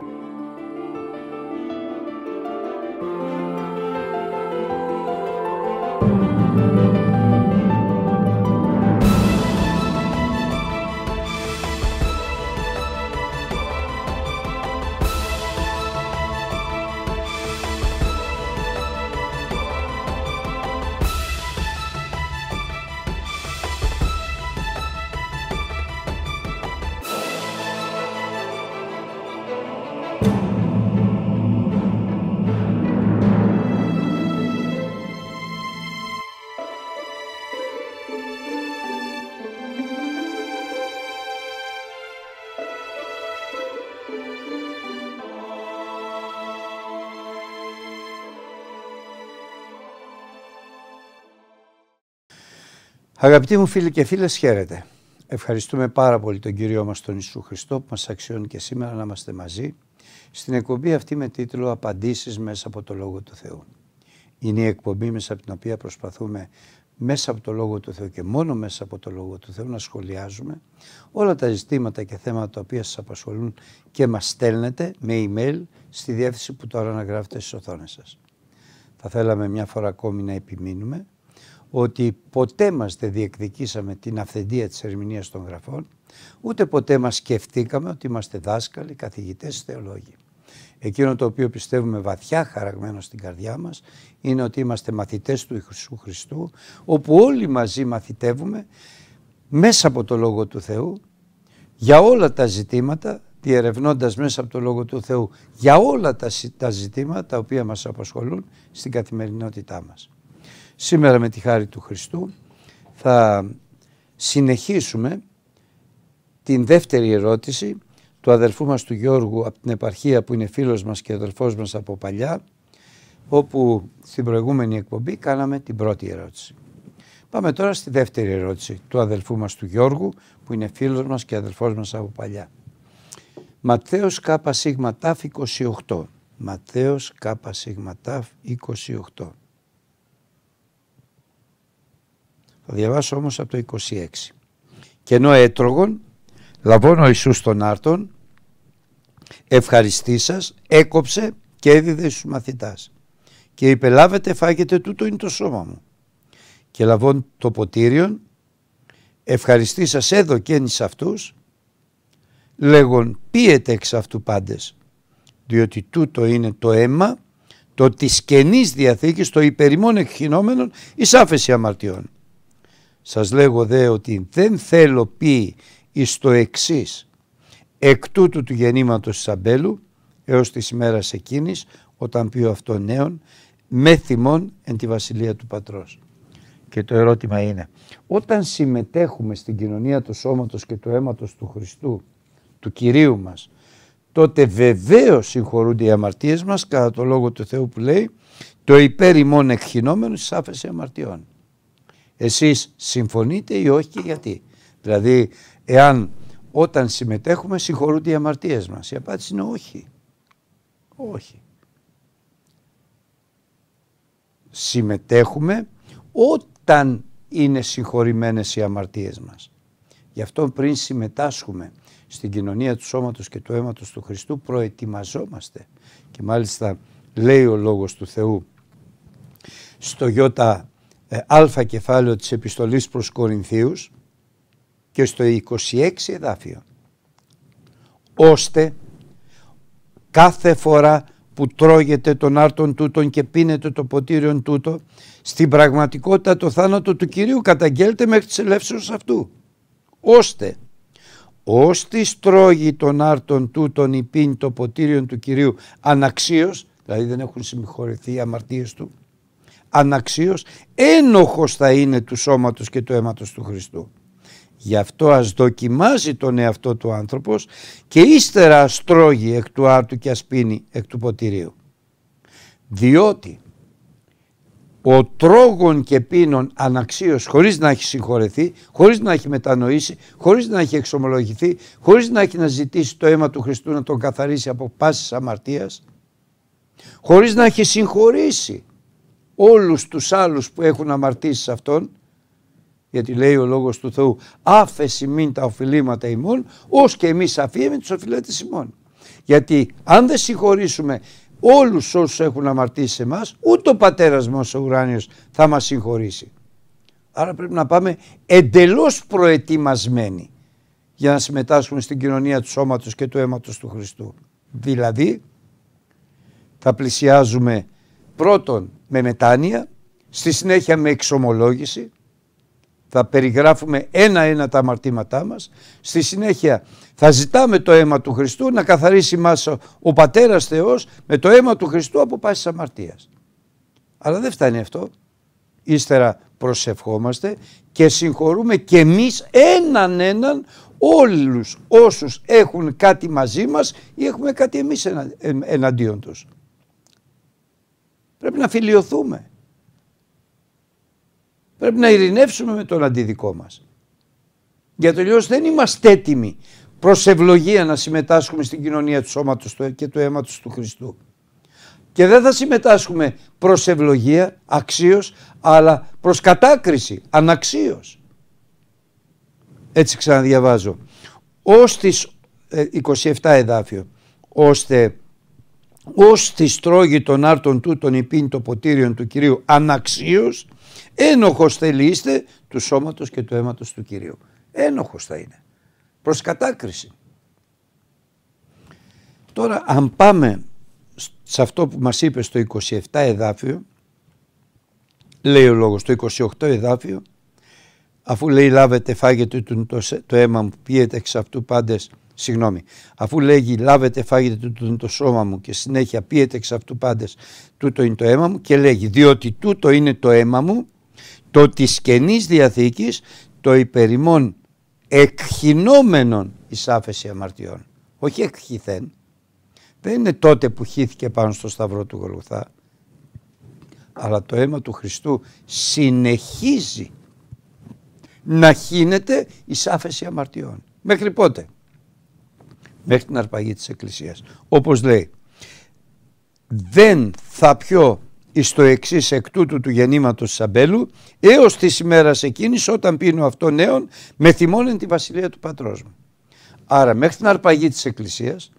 thank you Αγαπητοί μου φίλοι και φίλες, χαίρετε. Ευχαριστούμε πάρα πολύ τον Κύριό μας τον Ιησού Χριστό που μας αξιώνει και σήμερα να είμαστε μαζί στην εκπομπή αυτή με τίτλο «Απαντήσεις μέσα από το Λόγο του Θεού». Είναι η εκπομπή μέσα από την οποία προσπαθούμε μέσα από το Λόγο του Θεού και μόνο μέσα από το Λόγο του Θεού να σχολιάζουμε όλα τα ζητήματα και θέματα τα οποία σας απασχολούν και μας στέλνετε με email στη διεύθυνση που τώρα αναγράφετε στις οθόνες σας. Θα θέλαμε μια φορά ακόμη να επιμείνουμε ότι ποτέ μας δεν διεκδικήσαμε την αυθεντία της ερμηνείας των γραφών, ούτε ποτέ μας σκεφτήκαμε ότι είμαστε δάσκαλοι, καθηγητές, θεολόγοι. Εκείνο το οποίο πιστεύουμε βαθιά χαραγμένο στην καρδιά μας είναι ότι είμαστε μαθητές του Ιησού Χριστού, όπου όλοι μαζί μαθητεύουμε μέσα από το Λόγο του Θεού για όλα τα ζητήματα, διερευνώντας μέσα από το Λόγο του Θεού για όλα τα ζητήματα τα οποία μας απασχολούν στην καθημερινότητά μας. Σήμερα με τη χάρη του Χριστού θα συνεχίσουμε την δεύτερη ερώτηση του αδελφού μας του Γιώργου από την επαρχία που είναι φίλος μας και αδελφός μας από παλιά όπου στην προηγούμενη εκπομπή κάναμε την πρώτη ερώτηση. Πάμε τώρα στη δεύτερη ερώτηση του αδελφού μας του Γιώργου που είναι φίλος μας και αδελφός μας από παλιά. Ματθαίος ΚΣ 28. Ματθαίος 28. Θα διαβάσω όμως από το 26. Και ενώ έτρωγον, λαβών Ιησούς των άρτων, ευχαριστήσας, έκοψε και έδιδε στους μαθητάς. Και είπε λάβετε φάγετε τούτο είναι το σώμα μου. Και λαβών το ποτήριον, ευχαριστήσας και εις αυτούς, λέγον πίετε εξ αυτού πάντες, διότι τούτο είναι το αίμα, το της Καινής Διαθήκης, το υπερημών εκχυνόμενων εις άφεση αμαρτιών. Σας λέγω δε ότι δεν θέλω πει εις το εξής εκ τούτου του γεννήματος της Αμπέλου έως της ημέρας εκείνης όταν πει αυτό νέον με θυμών εν τη βασιλεία του πατρός. Και το ερώτημα είναι όταν συμμετέχουμε στην κοινωνία του σώματος και του αίματος του Χριστού του Κυρίου μας τότε βεβαίως συγχωρούνται οι αμαρτίες μας κατά το λόγο του Θεού που λέει το υπέρ ημών εκχυνόμενος σάφεσε αμαρτιών. Εσείς συμφωνείτε ή όχι και γιατί. Δηλαδή, εάν όταν συμμετέχουμε συγχωρούνται οι αμαρτίες μας. Η απάντηση είναι όχι. Όχι. Συμμετέχουμε όταν είναι συγχωρημένες οι αμαρτίες μας. Γι' αυτό πριν συμμετάσχουμε στην κοινωνία του σώματος και του αίματος του Χριστού προετοιμαζόμαστε. Και μάλιστα λέει ο Λόγος του Θεού στο Ιώτα ε, αλφα α κεφάλαιο της επιστολής προς Κορινθίους και στο 26 εδάφιο ώστε κάθε φορά που τρώγεται τον άρτον τούτον και πίνεται το ποτήριον τούτο στην πραγματικότητα το θάνατο του Κυρίου καταγγέλλεται μέχρι τις ελεύσεως αυτού ώστε ώστε στρώγει τον άρτον τούτον ή πίνει το ποτήριον του Κυρίου αναξίως δηλαδή δεν έχουν συγχωρεθεί οι αμαρτίες του αναξίως ένοχος θα είναι του σώματος και του αίματος του Χριστού. Γι' αυτό ας δοκιμάζει τον εαυτό του άνθρωπος και ύστερα ας τρώγει εκ του άρτου και ας πίνει εκ του ποτηρίου. Διότι ο τρόγων και πίνων αναξίως χωρίς να έχει συγχωρεθεί, χωρίς να έχει μετανοήσει, χωρίς να έχει εξομολογηθεί, χωρίς να έχει να ζητήσει το αίμα του Χριστού να τον καθαρίσει από πάσης αμαρτίας, χωρίς να έχει συγχωρήσει όλους τους άλλους που έχουν αμαρτήσει σε Αυτόν, γιατί λέει ο Λόγος του Θεού άφεση μην τα οφειλήματα ημών, ως και εμείς αφήμε τους οφειλέτες ημών. Γιατί αν δεν συγχωρήσουμε όλους όσους έχουν αμαρτήσει σε εμάς, ούτε ο Πατέρας μας ο ουράνιος θα μας συγχωρήσει. Άρα πρέπει να πάμε εντελώς προετοιμασμένοι για να συμμετάσχουμε στην κοινωνία του σώματος και του αίματος του Χριστού. Δηλαδή θα πλησιάζουμε πρώτον με μετάνοια, στη συνέχεια με εξομολόγηση, θα περιγράφουμε ένα-ένα τα αμαρτήματά μας, στη συνέχεια θα ζητάμε το αίμα του Χριστού να καθαρίσει μας ο Πατέρας Θεός με το αίμα του Χριστού από πάσης αμαρτίας. Αλλά δεν φτάνει αυτό. Ύστερα προσευχόμαστε και συγχωρούμε και εμείς έναν έναν όλους όσους έχουν κάτι μαζί μας ή έχουμε κάτι εμείς ε, εναντίον τους. Πρέπει να φιλιοθούμε, Πρέπει να ειρηνεύσουμε με τον αντιδικό μας. Γιατί αλλιώ δεν είμαστε έτοιμοι προς ευλογία να συμμετάσχουμε στην κοινωνία του σώματος και του αίματος του Χριστού. Και δεν θα συμμετάσχουμε προς ευλογία, αξίως, αλλά προς κατάκριση, αναξίως. Έτσι ξαναδιαβάζω. Ως τις 27 ε, εδάφιο, ώστε ως τη στρώγη των άρτων τούτων υπήν το ποτήριον του Κυρίου αναξίως, ένοχος θελείστε του σώματος και του αίματος του Κυρίου. Ένοχος θα είναι. Προς κατάκριση. Τώρα αν πάμε σε αυτό που μας είπε στο 27 εδάφιο, λέει ο λόγος, το 28 εδάφιο, αφού λέει λάβετε φάγετε το αίμα που πίετε εξ αυτού πάντες συγγνώμη, αφού λέγει λάβετε φάγετε τούτο είναι το σώμα μου και συνέχεια πείτε εξ αυτού πάντες τούτο είναι το αίμα μου και λέγει διότι τούτο είναι το αίμα μου το της Καινής Διαθήκης το υπερημών εκχυνόμενων εις άφεση αμαρτιών όχι εκχυθέν δεν είναι τότε που χύθηκε πάνω στο σταυρό του Γολγοθά αλλά το αίμα του Χριστού συνεχίζει να χύνεται εις άφεση αμαρτιών μέχρι πότε μέχρι την αρπαγή της Εκκλησίας. Όπως λέει, δεν θα πιω εις το εξής εκ τούτου του γεννήματος Σαμπέλου έως της ημέρας εκείνης όταν πίνω αυτό νέον με θυμώνει τη βασιλεία του πατρός μου. Άρα μέχρι την αρπαγή της Εκκλησίας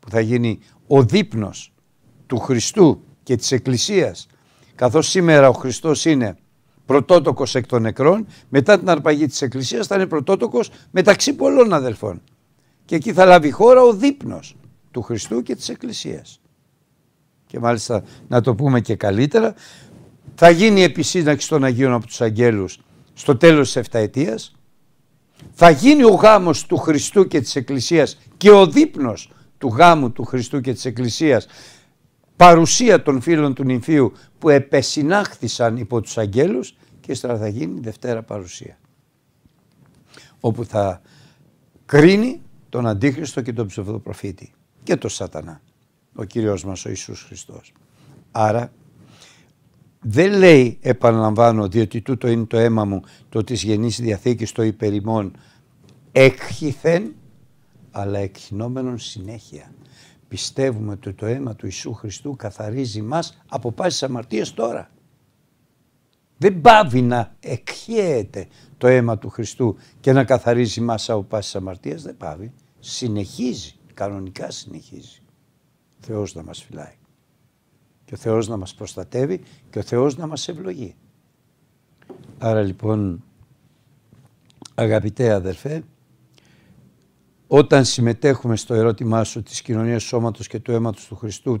που θα γίνει ο δείπνος του Χριστού και της Εκκλησίας καθώς σήμερα ο Χριστός είναι πρωτότοκος εκ των νεκρών μετά την αρπαγή της Εκκλησίας θα είναι πρωτότοκος μεταξύ πολλών αδελφών και εκεί θα λάβει χώρα ο δείπνος του Χριστού και της Εκκλησίας. Και μάλιστα να το πούμε και καλύτερα, θα γίνει η επισύναξη των Αγίων από τους Αγγέλους στο τέλος της εφταετίας, θα γίνει ο γάμος του Χριστού και της Εκκλησίας και ο δείπνος του γάμου του Χριστού και της Εκκλησίας παρουσία των φίλων του νυμφίου που επεσυνάχθησαν υπό τους αγγέλους και ύστερα θα γίνει η Δευτέρα παρουσία όπου θα κρίνει τον Αντίχριστο και τον ψευδοπροφήτη και τον Σατανά, ο Κύριος μας ο Ιησούς Χριστός. Άρα δεν λέει επαναλαμβάνω διότι τούτο είναι το αίμα μου το της Γενής Διαθήκης το υπερημών εκχυθέν αλλά εκχυνόμενον συνέχεια. Πιστεύουμε ότι το αίμα του Ιησού Χριστού καθαρίζει μας από πάσης αμαρτίες τώρα. Δεν πάβει να εκχύεται το αίμα του Χριστού και να καθαρίζει μας από πάσης αμαρτίες, δεν πάβει συνεχίζει, κανονικά συνεχίζει. Ο Θεός να μας φυλάει. Και ο Θεός να μας προστατεύει και ο Θεός να μας ευλογεί. Άρα λοιπόν, αγαπητέ αδερφέ, όταν συμμετέχουμε στο ερώτημά σου της κοινωνίας σώματος και του αίματος του Χριστού,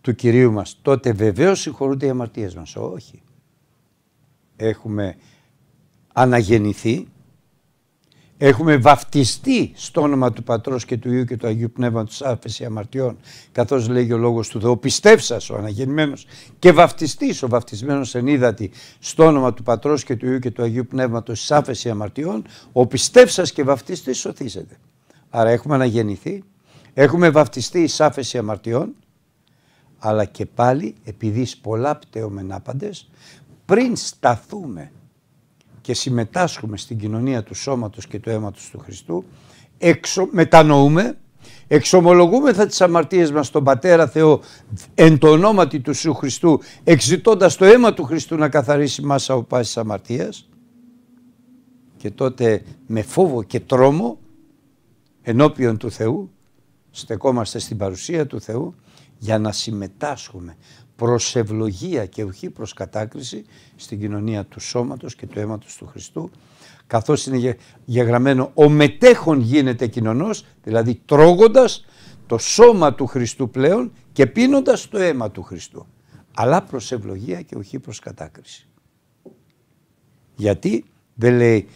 του, Κυρίου μας, τότε βεβαίως συγχωρούνται οι αμαρτίες μας. Όχι. Έχουμε αναγεννηθεί Έχουμε βαφτιστεί στο όνομα του Πατρός και του Ιού και του Αγίου Πνεύματος άφεση αμαρτιών, καθώς λέγει ο λόγος του Θεού, πιστεύσας ο αναγεννημένος και βαφτιστής ο βαφτισμένος εν είδατη στο όνομα του Πατρός και του Ιού και του Αγίου Πνεύματος άφεση αμαρτιών, ο πιστεύσας και βαφτιστής σωθήσετε. Άρα έχουμε αναγεννηθεί, έχουμε βαφτιστεί εις άφεση αμαρτιών, αλλά και πάλι επειδή πολλά πτεομενάπαντες, πριν σταθούμε και συμμετάσχουμε στην κοινωνία του σώματος και του αίματος του Χριστού, εξο, μετανοούμε, εξομολογούμεθα τις αμαρτίες μας στον Πατέρα Θεό εν το ονόματι του Σου Χριστού, εξητώντας το αίμα του Χριστού να καθαρίσει μας από πάσης αμαρτίας και τότε με φόβο και τρόμο ενώπιον του Θεού, στεκόμαστε στην παρουσία του Θεού για να συμμετάσχουμε προς ευλογία και όχι προς κατάκριση στην κοινωνία του σώματος και του αίματος του Χριστού καθώς είναι γεγραμμένο ο μετέχον γίνεται κοινωνός δηλαδή τρώγοντας το σώμα του Χριστού πλέον και πίνοντας το αίμα του Χριστού αλλά προς ευλογία και όχι προς κατάκριση. Γιατί δεν λέει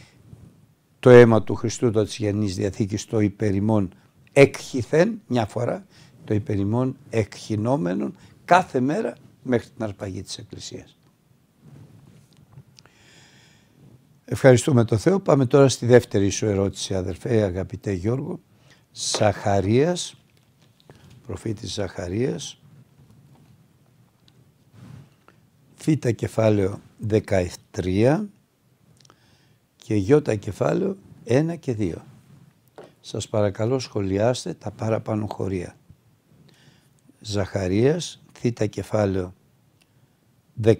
το αίμα του Χριστού το της Γεννής Διαθήκης το υπερημών εκχυθέν μια φορά το υπερημών εκχυνόμενων κάθε μέρα μέχρι την αρπαγή της Εκκλησίας. Ευχαριστούμε τον Θεό. Πάμε τώρα στη δεύτερη σου ερώτηση αδερφέ, αγαπητέ Γιώργο. Σαχαρίας, προφήτης Σαχαρίας, Φ κεφάλαιο 13 και Ι κεφάλαιο 1 και 2. Σας παρακαλώ σχολιάστε τα παραπάνω χωρία. Ζαχαρίας, θ κεφάλαιο 13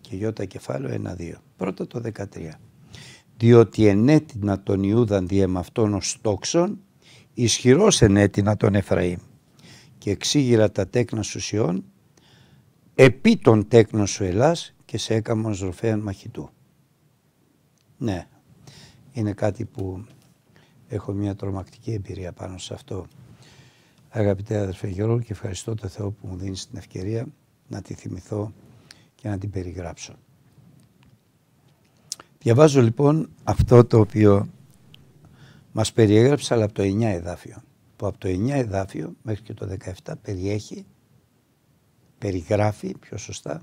και Ι κεφάλαιο 1-2. Πρώτα το 13. Διότι ενέτεινα τον Ιούδαν διεμ αυτών ως τόξον, ισχυρός ενέτεινα τον Εφραήμ και εξήγηρα τα τέκνα σου επί των τέκνων σου Ελλάς και σε έκαμον ροφέαν μαχητού. Ναι, είναι κάτι που έχω μια τρομακτική εμπειρία πάνω σε αυτό. Αγαπητέ αδερφέ Γιώργο και ευχαριστώ το Θεό που μου δίνεις την ευκαιρία να τη θυμηθώ και να την περιγράψω. Διαβάζω λοιπόν αυτό το οποίο μας περιέγραψε αλλά από το 9 εδάφιο που από το 9 εδάφιο μέχρι και το 17 περιέχει, περιγράφει πιο σωστά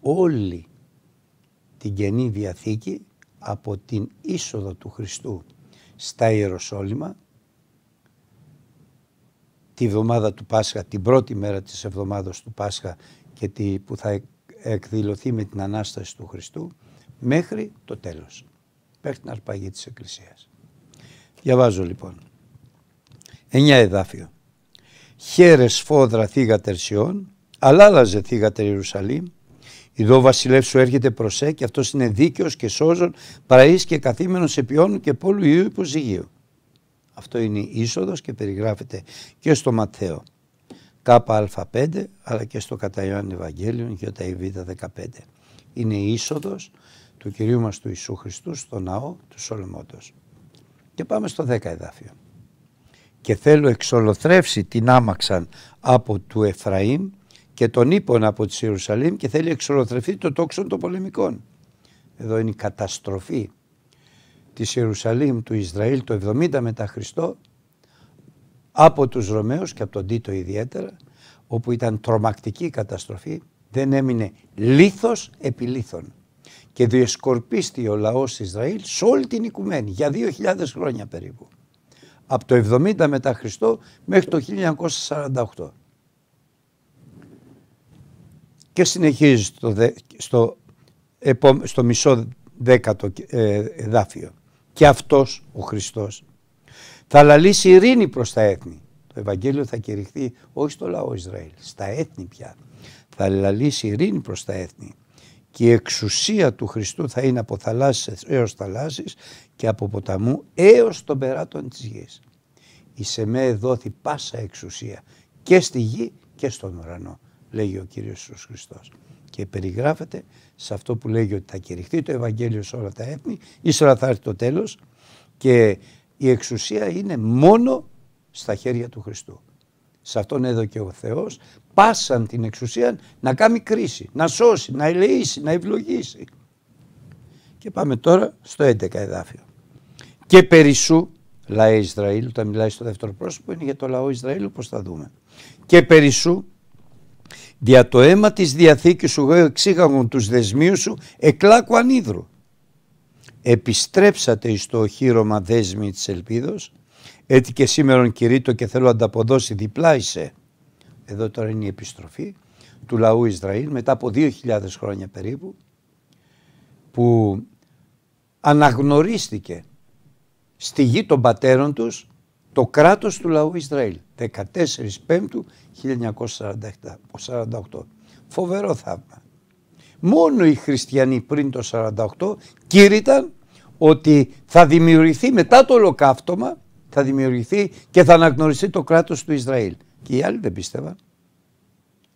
όλη την Καινή Διαθήκη από την είσοδο του Χριστού στα Ιεροσόλυμα τη εβδομάδα του Πάσχα, την πρώτη μέρα της εβδομάδας του Πάσχα και τη, που θα εκδηλωθεί με την Ανάσταση του Χριστού μέχρι το τέλος, μέχρι την αρπαγή της Εκκλησίας. Διαβάζω λοιπόν. Εννιά εδάφιο. χέρες φόδρα θύγα τερσιών, αλλάλαζε θύγα θύγα Ιερουσαλήμ, Ιδώ βασιλεύ σου έρχεται προσέ και αυτός είναι δίκαιος και σώζων, παραεί και καθήμενος σε ποιόν και πόλου ιού υποζυγίου. Αυτό είναι η είσοδος και περιγράφεται και στο Ματθαίο ΚΑΠΑ5 αλλά και στο κατά Ιωάννη Ευαγγέλιο ΙΒ15. Είναι η είσοδος του Κυρίου μας του Ιησού Χριστού στο ναό του Σολομότος. Και πάμε στο 10 εδάφιο. Και θέλω εξολοθρεύσει την άμαξαν από του Εφραήμ και τον ύπον από τη Ιερουσαλήμ και θέλει εξολοθρευτεί το τόξον των πολεμικών. Εδώ είναι η καταστροφή της Ιερουσαλήμ του Ισραήλ το 70 μετά Χριστό από τους Ρωμαίους και από τον Τίτο ιδιαίτερα όπου ήταν τρομακτική καταστροφή δεν έμεινε λίθος επί και διεσκορπίστηκε ο λαός Ισραήλ σε όλη την οικουμένη για 2.000 χρόνια περίπου από το 70 μετά Χριστό μέχρι το 1948 και συνεχίζει στο, στο, μισό δέκατο ε, εδάφιο και αυτός ο Χριστός. Θα λαλήσει ειρήνη προς τα έθνη. Το Ευαγγέλιο θα κηρυχθεί όχι στο λαό Ισραήλ, στα έθνη πια. Θα λαλήσει ειρήνη προς τα έθνη. Και η εξουσία του Χριστού θα είναι από θαλάσσες έως θαλάσσης και από ποταμού έως τον περάτων της γης. Η Σεμέ δόθη πάσα εξουσία και στη γη και στον ουρανό, λέγει ο Κύριος Ιησούς Χριστός και περιγράφεται σε αυτό που λέγει ότι θα κηρυχθεί το Ευαγγέλιο σε όλα τα έθνη, ύστερα θα έρθει το τέλος και η εξουσία είναι μόνο στα χέρια του Χριστού. Σε αυτόν έδωκε ο Θεός πάσαν την εξουσία να κάνει κρίση, να σώσει, να ελεήσει, να ευλογήσει. Και πάμε τώρα στο 11 εδάφιο. Και περισσού λαέ Ισραήλ, όταν μιλάει στο δεύτερο πρόσωπο είναι για το λαό Ισραήλ όπως θα δούμε. Και περισσού Δια το αίμα της διαθήκης σου εξήγαγον τους δεσμίους σου εκλάκου ανίδρου. Επιστρέψατε εις το οχύρωμα δέσμη της ελπίδος, έτσι και σήμερον κηρύττω και θέλω ανταποδώσει διπλάισε. Εδώ τώρα είναι η επιστροφή του λαού Ισραήλ μετά από 2.000 χρόνια περίπου που αναγνωρίστηκε στη γη των πατέρων τους το κράτος του λαού Ισραήλ, 14 Πέμπτου 1948. Φοβερό θαύμα. Μόνο οι χριστιανοί πριν το 1948 κήρυταν ότι θα δημιουργηθεί μετά το ολοκαύτωμα, θα δημιουργηθεί και θα αναγνωριστεί το κράτος του Ισραήλ. Και οι άλλοι δεν πίστευαν.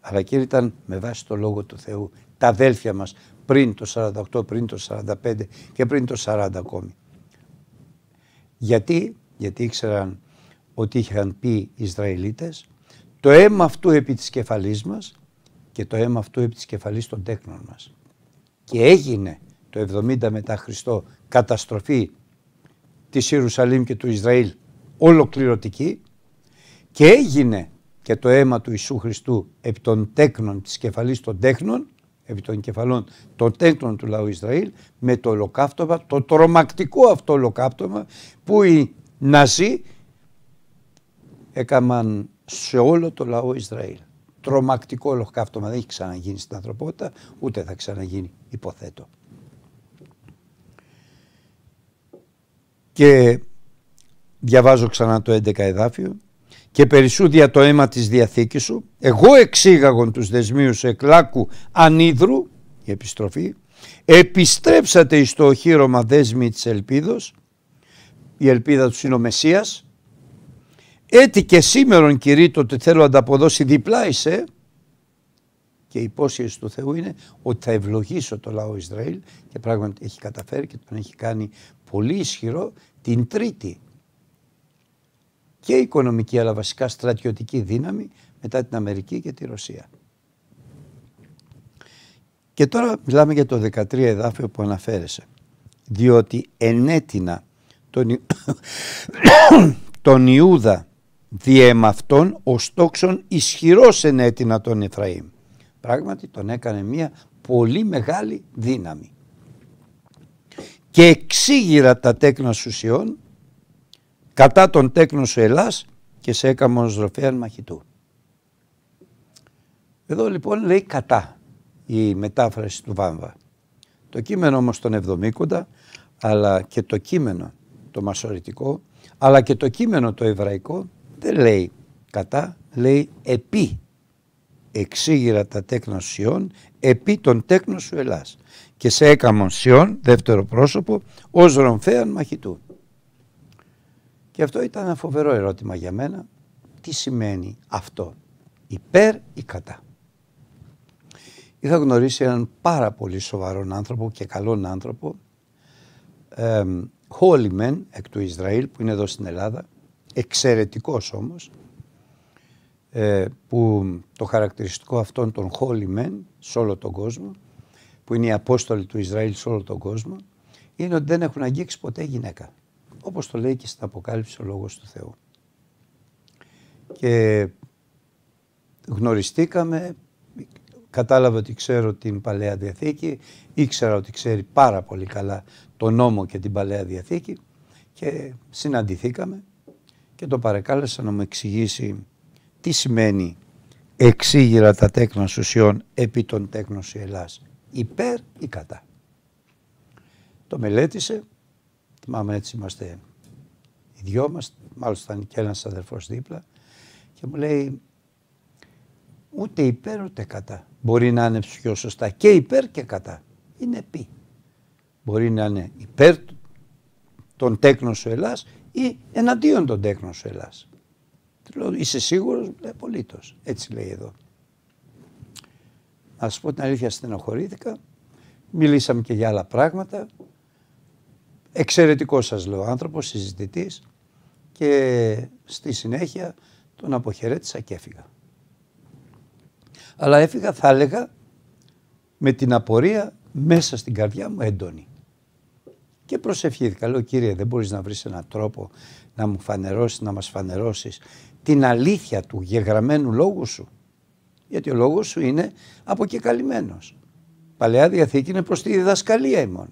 Αλλά κήρυταν με βάση το Λόγο του Θεού τα αδέλφια μας πριν το 48, πριν το 45 και πριν το 40 ακόμη. Γιατί, γιατί ήξεραν ότι είχαν πει οι Ισραηλίτες, το αίμα αυτού επί της κεφαλής μας και το αίμα αυτού επί της κεφαλής των τέκνων μας. Και έγινε το 70 μετά Χριστό καταστροφή της Ιερουσαλήμ και του Ισραήλ ολοκληρωτική και έγινε και το αίμα του Ιησού Χριστού επί των τέκνων, της κεφαλής των τέκνων, επί των κεφαλών των τέκνων του λαού Ισραήλ με το ολοκαύτωμα, το τρομακτικό αυτό ολοκαύτωμα που οι Ναζί έκαναν σε όλο το λαό Ισραήλ. Τρομακτικό ολοκαύτωμα δεν έχει ξαναγίνει στην ανθρωπότητα, ούτε θα ξαναγίνει, υποθέτω. Και διαβάζω ξανά το 11 εδάφιο. Και περισσούδια το αίμα της διαθήκης σου, εγώ εξήγαγον τους δεσμίους εκλάκου ανίδρου, η επιστροφή, επιστρέψατε εις το οχύρωμα δέσμη της ελπίδος, η ελπίδα τους είναι Μεσσίας, έτσι και σήμερον κηρύττω ότι θέλω να αποδώσει διπλά εις και η υπόσχεση του Θεού είναι ότι θα ευλογήσω το λαό Ισραήλ και πράγματι έχει καταφέρει και τον έχει κάνει πολύ ισχυρό την τρίτη και οικονομική αλλά βασικά στρατιωτική δύναμη μετά την Αμερική και τη Ρωσία. Και τώρα μιλάμε για το 13 εδάφιο που αναφέρεσαι. Διότι ενέτεινα τον, τον Ιούδα Διεμαυτών, αυτόν ο στόξον ισχυρός ενέτεινα τον Εφραήμ. Πράγματι τον έκανε μια πολύ μεγάλη δύναμη. Και εξήγηρα τα τέκνα σουσιών κατά τον τέκνο σου Ελλάς και σε έκαμε ροφέαν μαχητού. Εδώ λοιπόν λέει κατά η μετάφραση του Βάμβα. Το κείμενο όμως των Εβδομήκοντα αλλά και το κείμενο το μασορητικό αλλά και το κείμενο το εβραϊκό δεν λέει κατά, λέει επί. Εξήγηρα τα τέκνα Σιών, επί των τέκνων σου Ελλάς. Και σε έκαμον Σιών, δεύτερο πρόσωπο, ως ρομφέαν μαχητού. Και αυτό ήταν ένα φοβερό ερώτημα για μένα. Τι σημαίνει αυτό, υπέρ ή κατά. Είχα γνωρίσει έναν πάρα πολύ σοβαρό άνθρωπο και καλόν άνθρωπο, Χόλιμεν εκ του Ισραήλ που είναι εδώ στην Ελλάδα, εξαιρετικός όμως, ε, που το χαρακτηριστικό αυτών των holy men σε όλο τον κόσμο, που είναι οι Απόστολοι του Ισραήλ σε όλο τον κόσμο, είναι ότι δεν έχουν αγγίξει ποτέ γυναίκα. Όπως το λέει και στην Αποκάλυψη ο Λόγος του Θεού. Και γνωριστήκαμε, κατάλαβα ότι ξέρω την Παλαιά Διαθήκη, ήξερα ότι ξέρει πάρα πολύ καλά τον νόμο και την Παλαιά Διαθήκη και συναντηθήκαμε και το παρεκάλεσα να μου εξηγήσει τι σημαίνει εξήγηρα τα τέκνα σουσιών επί των σου Ελλάς, υπέρ ή κατά. Το μελέτησε, θυμάμαι έτσι είμαστε οι δυο μας, μάλλον ήταν και ένας αδερφός δίπλα και μου λέει ούτε υπέρ ούτε κατά. Μπορεί να είναι πιο σωστά και υπέρ και κατά. Είναι πι. Μπορεί να είναι υπέρ των τέκνων σου Ελλάς ή εναντίον των τέκνων σου Ελλάς. είσαι σίγουρος, λέει, απολύτως. Έτσι λέει εδώ. Να σου πω την αλήθεια, στενοχωρήθηκα. Μιλήσαμε και για άλλα πράγματα. Εξαιρετικός σας λέω άνθρωπος, συζητητής και στη συνέχεια τον αποχαιρέτησα και έφυγα. Αλλά έφυγα, θα έλεγα, με την απορία μέσα στην καρδιά μου έντονη. Και προσευχήθηκα. Λέω, κύριε, δεν μπορείς να βρεις έναν τρόπο να μου φανερώσεις, να μας φανερώσεις την αλήθεια του γεγραμμένου λόγου σου. Γιατί ο λόγος σου είναι αποκεκαλυμμένος. Παλαιά διαθήκη είναι προς τη διδασκαλία ημών.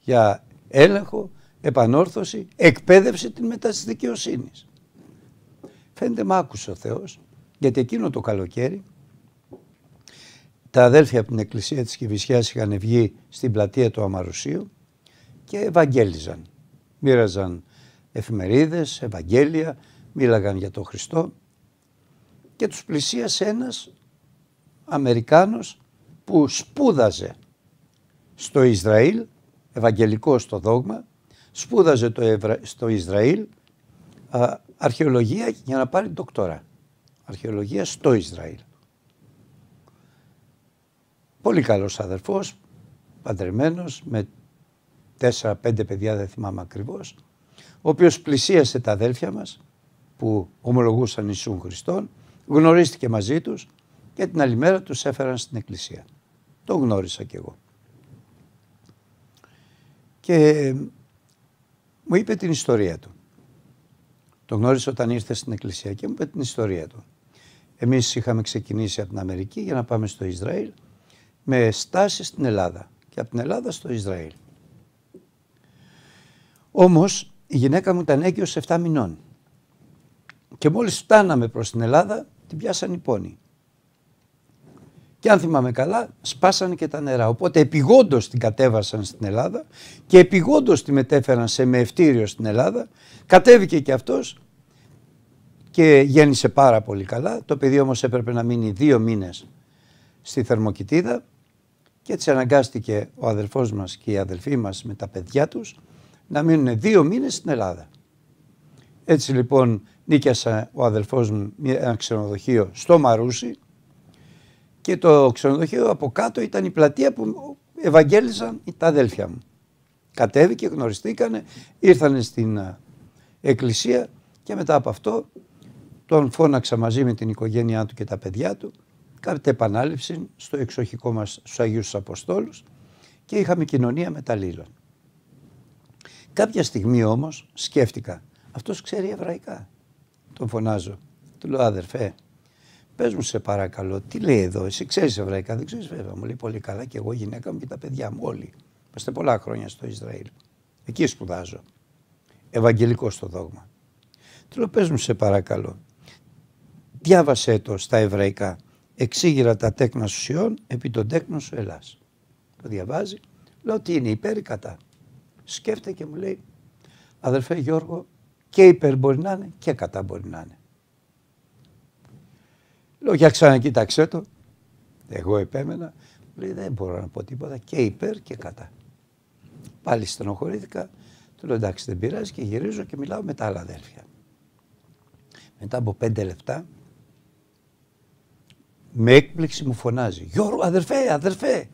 Για έλεγχο, επανόρθωση, εκπαίδευση την μετά της δικαιοσύνης. Φαίνεται μ' άκουσε ο Θεός, γιατί εκείνο το καλοκαίρι τα αδέλφια από την εκκλησία της Κηβισιάς είχαν βγει στην πλατεία του Αμαρουσίου και ευαγγέλιζαν. Μοίραζαν εφημερίδες, ευαγγέλια, μίλαγαν για τον Χριστό και τους πλησίασε ένας Αμερικάνος που σπούδαζε στο Ισραήλ, ευαγγελικό στο δόγμα, σπούδαζε το στο Ισραήλ α, αρχαιολογία για να πάρει ντοκτορά. Αρχαιολογία στο Ισραήλ. Πολύ καλός αδερφός, παντρεμένος, με τέσσερα-πέντε παιδιά, δεν θυμάμαι ακριβώς, ο οποίος πλησίασε τα αδέλφια μας που ομολογούσαν Ιησούν Χριστόν, γνωρίστηκε μαζί τους και την άλλη μέρα τους έφεραν στην εκκλησία. Το γνώρισα κι εγώ. Και μου είπε την ιστορία του. Το γνώρισε όταν ήρθε στην εκκλησία και μου είπε την ιστορία του. Εμείς είχαμε ξεκινήσει από την Αμερική για να πάμε στο Ισραήλ με στάσεις στην Ελλάδα και από την Ελλάδα στο Ισραήλ. Όμως η γυναίκα μου ήταν έγκυος 7 μηνών και μόλις φτάναμε προς την Ελλάδα την πιάσαν η πόνοι. Και αν θυμάμαι καλά σπάσανε και τα νερά. Οπότε επιγόντως την κατέβασαν στην Ελλάδα και επιγόντως τη μετέφεραν σε μεευτήριο στην Ελλάδα. Κατέβηκε και αυτός και γέννησε πάρα πολύ καλά. Το παιδί όμως έπρεπε να μείνει δύο μήνες στη θερμοκοιτίδα και έτσι αναγκάστηκε ο αδελφός μας και η αδελφή μας με τα παιδιά τους να μείνουν δύο μήνες στην Ελλάδα. Έτσι λοιπόν νίκιασα ο αδελφός μου ένα ξενοδοχείο στο Μαρούσι και το ξενοδοχείο από κάτω ήταν η πλατεία που ευαγγέλισαν τα αδέλφια μου. Κατέβηκε, γνωριστήκανε, ήρθανε στην ε, εκκλησία και μετά από αυτό τον φώναξα μαζί με την οικογένειά του και τα παιδιά του κατ' επανάληψη στο εξοχικό μας στους Αγίους Αποστόλους και είχαμε κοινωνία με τα Λίλων. Κάποια στιγμή όμως σκέφτηκα, αυτός ξέρει εβραϊκά. Τον φωνάζω, του λέω αδερφέ, πες μου σε παρακαλώ, τι λέει εδώ, εσύ ξέρεις εβραϊκά, δεν ξέρεις βέβαια, μου λέει πολύ καλά και εγώ γυναίκα μου και τα παιδιά μου όλοι. Είμαστε πολλά χρόνια στο Ισραήλ, εκεί σπουδάζω, ευαγγελικό στο δόγμα. Του λέω πες μου σε παρακαλώ, διάβασέ το στα εβραϊκά, εξήγηρα τα τέκνα σιών επί των τέκνων σου Ελλάς. Το διαβάζει, λέω τι είναι υπέρ ή κατά. Σκέφτεται και μου λέει, αδερφέ Γιώργο, και υπέρ μπορεί να είναι και κατά μπορεί να είναι. Λέω για ξανακοίταξέ το, εγώ επέμενα, μου λέει δεν μπορώ να πω τίποτα και υπέρ και κατά. Πάλι στενοχωρήθηκα, του λέω εντάξει δεν πειράζει και γυρίζω και μιλάω με τα άλλα αδέρφια. Μετά από πέντε λεπτά με έκπληξη μου φωνάζει. Γιώργο, αδερφέ, αδερφέ.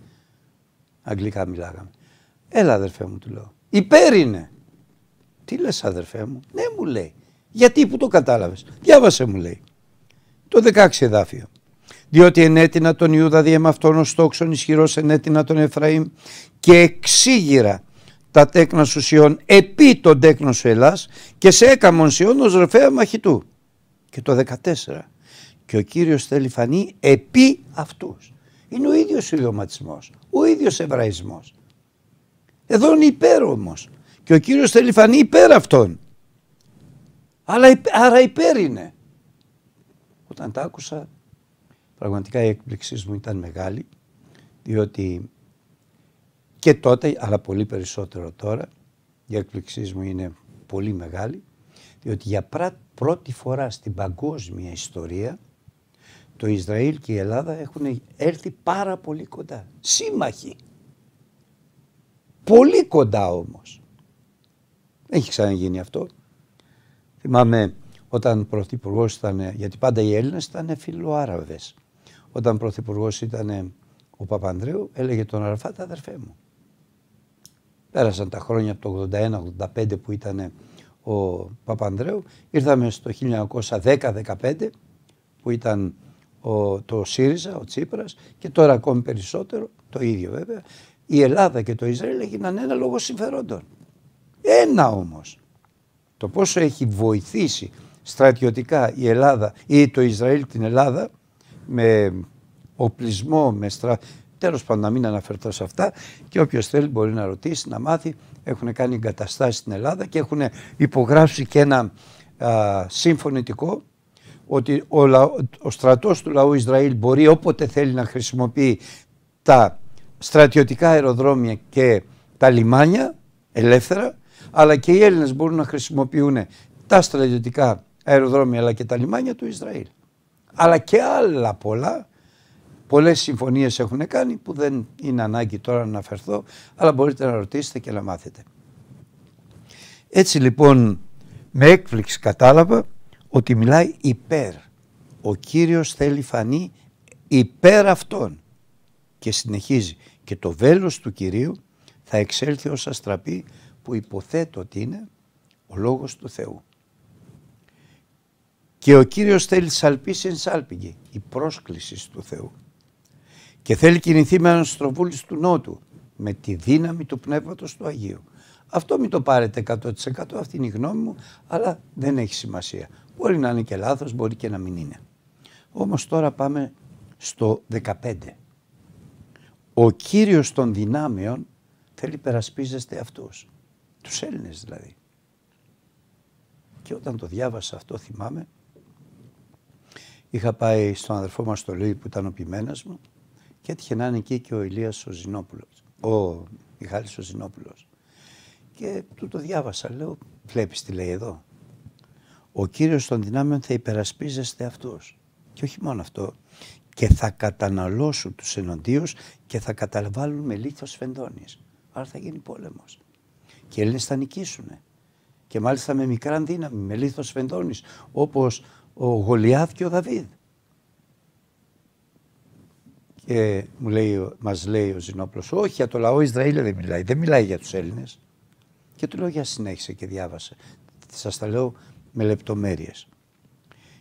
Αγγλικά μιλάγαμε. Έλα, αδερφέ μου, του λέω. Υπέρ είναι. Τι λες, αδερφέ μου. Ναι, μου λέει. Γιατί που το κατάλαβες. Διάβασε, μου λέει. Το 16 εδάφιο. Διότι ενέτεινα τον Ιούδα διέμα αυτόν ο στόξον ισχυρός ενέτεινα τον Εφραήμ και εξήγηρα τα τέκνα σου Σιών επί τον τέκνο σου Ελλάς και σε έκαμον Σιών ως ρεφέα μαχητού. Και το 14 και ο Κύριος θέλει φανεί επί αυτούς. Είναι ο ίδιος ιδωματισμός, ο ίδιος εβραϊσμός. Εδώ είναι υπέρ όμως. Και ο Κύριος θέλει φανεί υπέρ αυτών. Αλλά, άρα υπέρ είναι. Όταν τα άκουσα, πραγματικά η έκπληξή μου ήταν μεγάλη, διότι και τότε, αλλά πολύ περισσότερο τώρα, η έκπληξή μου είναι πολύ μεγάλη, διότι για πρώτη φορά στην παγκόσμια ιστορία το Ισραήλ και η Ελλάδα έχουν έρθει πάρα πολύ κοντά. Σύμμαχοι. Πολύ κοντά όμως. Έχει ξαναγίνει αυτό. Θυμάμαι όταν πρωθυπουργός ήταν, γιατί πάντα οι Έλληνες ήταν φιλοάραβες. Όταν πρωθυπουργός ήταν ο Παπανδρέου, έλεγε τον Αραφάτ αδερφέ μου. Πέρασαν τα χρόνια από το 81-85 που ήταν ο Παπανδρέου, ήρθαμε στο 1910-15 που ήταν ο, το ΣΥΡΙΖΑ, ο Τσίπρας και τώρα ακόμη περισσότερο, το ίδιο βέβαια, η Ελλάδα και το Ισραήλ έγιναν ένα λόγο συμφερόντων. Ένα όμως. Το πόσο έχει βοηθήσει στρατιωτικά η Ελλάδα ή το Ισραήλ την Ελλάδα με οπλισμό, με στρα... τέλος πάντων να μην αναφερθώ σε αυτά και όποιος θέλει μπορεί να ρωτήσει, να μάθει. Έχουν κάνει εγκαταστάσεις στην Ελλάδα και έχουν υπογράψει και ένα α, συμφωνητικό ότι ο, στρατός του λαού Ισραήλ μπορεί όποτε θέλει να χρησιμοποιεί τα στρατιωτικά αεροδρόμια και τα λιμάνια ελεύθερα, αλλά και οι Έλληνες μπορούν να χρησιμοποιούν τα στρατιωτικά αεροδρόμια αλλά και τα λιμάνια του Ισραήλ. Αλλά και άλλα πολλά, πολλές συμφωνίες έχουν κάνει που δεν είναι ανάγκη τώρα να αναφερθώ, αλλά μπορείτε να ρωτήσετε και να μάθετε. Έτσι λοιπόν με έκπληξη κατάλαβα ότι μιλάει υπέρ. Ο Κύριος θέλει φανεί υπέρ αυτών. Και συνεχίζει. Και το βέλος του Κυρίου θα εξέλθει ως αστραπή που υποθέτω ότι είναι ο Λόγος του Θεού. Και ο Κύριος θέλει σαλπή εν σάλπιγγε, η πρόσκληση του Θεού. Και θέλει κινηθεί με έναν στροβούλης του Νότου, με τη δύναμη του Πνεύματος του Αγίου. Αυτό μην το πάρετε 100%, αυτή είναι η γνώμη μου, αλλά δεν έχει σημασία. Μπορεί να είναι και λάθος, μπορεί και να μην είναι. Όμως τώρα πάμε στο 15. Ο κύριος των δυνάμεων θέλει περασπίζεστε αυτούς. Τους Έλληνες δηλαδή. Και όταν το διάβασα αυτό θυμάμαι, είχα πάει στον αδερφό μας το που ήταν ο ποιμένας μου και έτυχε να είναι εκεί και ο Ηλίας ο ο Μιχάλης ο και του το διάβασα. Λέω, βλέπεις τι λέει εδώ. Ο Κύριος των δυνάμεων θα υπερασπίζεστε αυτούς. Και όχι μόνο αυτό. Και θα καταναλώσουν τους εναντίους και θα καταβάλουν με λίθος φεντώνης. Άρα θα γίνει πόλεμος. Και οι Έλληνες θα νικήσουνε Και μάλιστα με μικρά δύναμη, με λίθος φεντώνης. Όπως ο Γολιάθ και ο Δαβίδ. Και μου λέει, μας λέει ο Ζινόπλος, όχι για το λαό Ισραήλ δεν μιλάει, δεν μιλάει για τους Έλληνες. Και του λέω συνέχισε και διάβασε. Σας τα λέω με λεπτομέρειες.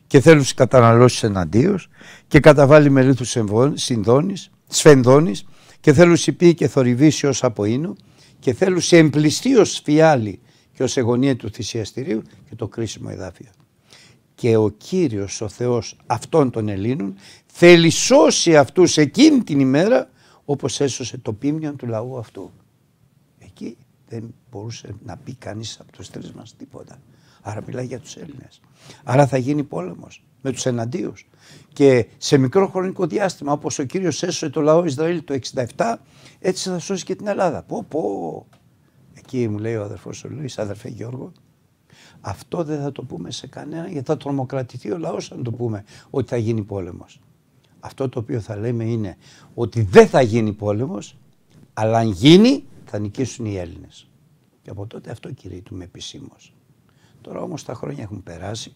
Και θέλουν καταναλώσει καταναλώσει και καταβάλει με σφενδόνη σφενδόνης και θέλουν πει και θορυβήσει ως από και θέλουν σε ως φιάλη και ως εγωνία του θυσιαστηρίου και το κρίσιμο εδάφιο. Και ο Κύριος ο Θεός αυτών των Ελλήνων θέλει σώσει αυτούς εκείνη την ημέρα όπως έσωσε το πίμνιον του λαού αυτού. Εκεί δεν μπορούσε να πει κανείς από του τρει μας τίποτα. Άρα μιλάει για τους Έλληνες. Άρα θα γίνει πόλεμος με τους εναντίους. Και σε μικρό χρονικό διάστημα όπως ο κύριος έσωσε το λαό Ισραήλ το 67 έτσι θα σώσει και την Ελλάδα. Πω πω. Εκεί μου λέει ο αδερφός ο Λουίς, αδερφέ Γιώργο, αυτό δεν θα το πούμε σε κανένα γιατί θα τρομοκρατηθεί ο λαός αν το πούμε ότι θα γίνει πόλεμος. Αυτό το οποίο θα λέμε είναι ότι δεν θα γίνει πόλεμος, αλλά αν γίνει θα νικήσουν οι Έλληνες. Και από τότε αυτό κηρύττουμε επισήμως. Τώρα όμως τα χρόνια έχουν περάσει,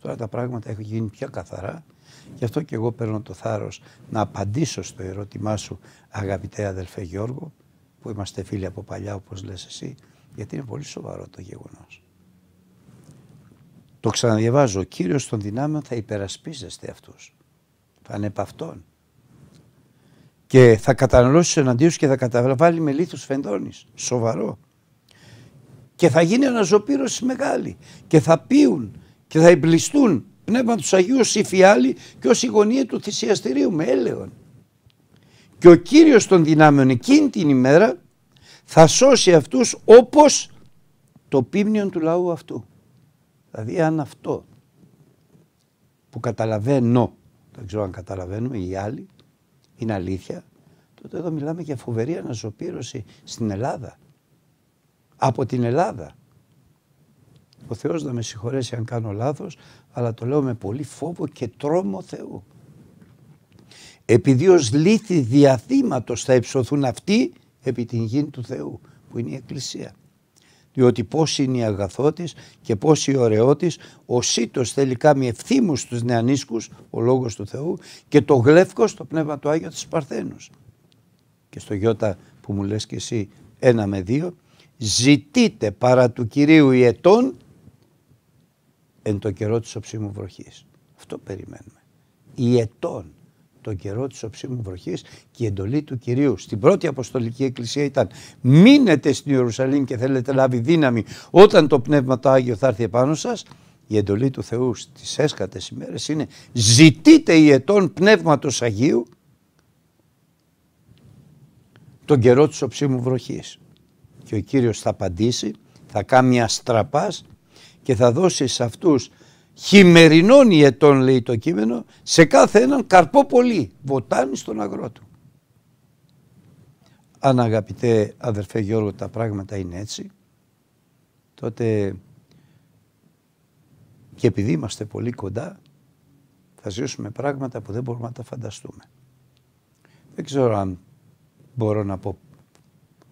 τώρα τα πράγματα έχουν γίνει πιο καθαρά γι' αυτό και εγώ παίρνω το θάρρος να απαντήσω στο ερώτημά σου αγαπητέ αδελφέ Γιώργο που είμαστε φίλοι από παλιά όπως λες εσύ γιατί είναι πολύ σοβαρό το γεγονός. Το ξαναδιαβάζω, ο κύριος των δυνάμεων θα υπερασπίζεστε αυτούς, Θα είναι από αυτόν και θα καταναλώσει του εναντίον και θα καταβάλει με λίθος φεντώνεις. Σοβαρό. Και θα γίνει ένας ζωπήρωση μεγάλη. Και θα πείουν και θα εμπλιστούν πνεύμα τους Αγίου ως φιάλη και ως η γωνία του θυσιαστηρίου με έλεον. Και ο Κύριος των δυνάμεων εκείνη την ημέρα θα σώσει αυτούς όπως το πίμνιο του λαού αυτού. Δηλαδή αν αυτό που καταλαβαίνω, δεν ξέρω αν καταλαβαίνουμε οι άλλοι, είναι αλήθεια, τότε εδώ μιλάμε για φοβερή αναζωοπήρωση στην Ελλάδα. Από την Ελλάδα. Ο Θεός να με συγχωρέσει αν κάνω λάθος, αλλά το λέω με πολύ φόβο και τρόμο Θεού. Επειδή ως λύθη διαθήματος θα υψωθούν αυτοί επί την γη του Θεού, που είναι η Εκκλησία διότι πώς είναι η αγαθότης και πώς η ωραιό ο σύτος θέλει κάμει ευθύμους στους νεανίσκους, ο Λόγος του Θεού και το γλεύκος, το Πνεύμα του Άγιο της Παρθένους. Και στο γιώτα που μου λες και εσύ ένα με δύο, ζητείτε παρά του Κυρίου η ετών εν το καιρό της οψίμου βροχής. Αυτό περιμένουμε. Η ετών τον καιρό της οψίμου βροχής και η εντολή του Κυρίου στην πρώτη Αποστολική Εκκλησία ήταν μείνετε στην Ιερουσαλήμ και θέλετε λάβει δύναμη όταν το Πνεύμα το Άγιο θα έρθει επάνω σας η εντολή του Θεού στις έσκατες ημέρες είναι ζητείτε η ετών Πνεύματος Αγίου τον καιρό της οψίμου βροχής και ο Κύριος θα απαντήσει θα κάνει αστραπάς και θα δώσει σε αυτούς χειμερινών ιετών λέει το κείμενο σε κάθε έναν καρπό πολύ βοτάνεις στον αγρό του. Αν αγαπητέ αδερφέ Γιώργο τα πράγματα είναι έτσι τότε και επειδή είμαστε πολύ κοντά θα ζήσουμε πράγματα που δεν μπορούμε να τα φανταστούμε. Δεν ξέρω αν μπορώ να πω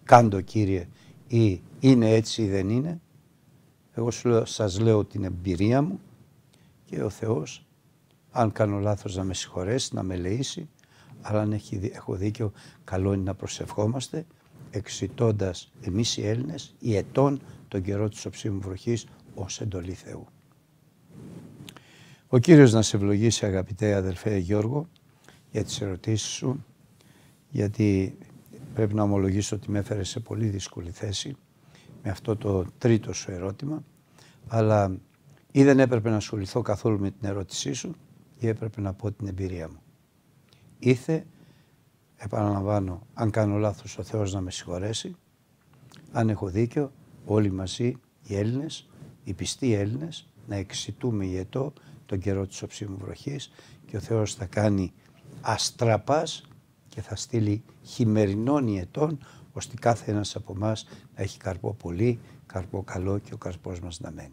κάντο κύριε ή είναι έτσι ή δεν είναι. Εγώ σας λέω την εμπειρία μου ο Θεός, αν κάνω λάθος να με συγχωρέσει, να με αλλά αν έχει, έχω δίκιο καλό είναι να προσευχόμαστε, εξητώντας εμείς οι Έλληνες, οι ετών τον καιρό της οψίμου βροχής ως εντολή Θεού. Ο Κύριος να σε ευλογήσει αγαπητέ αδελφέ Γιώργο για τις ερωτήσεις σου, γιατί πρέπει να ομολογήσω ότι με έφερε σε πολύ δύσκολη θέση με αυτό το τρίτο σου ερώτημα, αλλά ή δεν έπρεπε να ασχοληθώ καθόλου με την ερώτησή σου ή έπρεπε να πω την εμπειρία μου. Ήθε, επαναλαμβάνω, αν κάνω λάθος ο Θεός να με συγχωρέσει, αν έχω δίκιο, όλοι μαζί οι Έλληνες, οι πιστοί Έλληνες, να εξητούμε ετώ τον καιρό της οψίμου βροχής και ο Θεός θα κάνει αστραπάς και θα στείλει χειμερινών ετών ώστε κάθε ένας από εμάς να έχει καρπό πολύ, καρπό καλό και ο καρπός μας να μένει.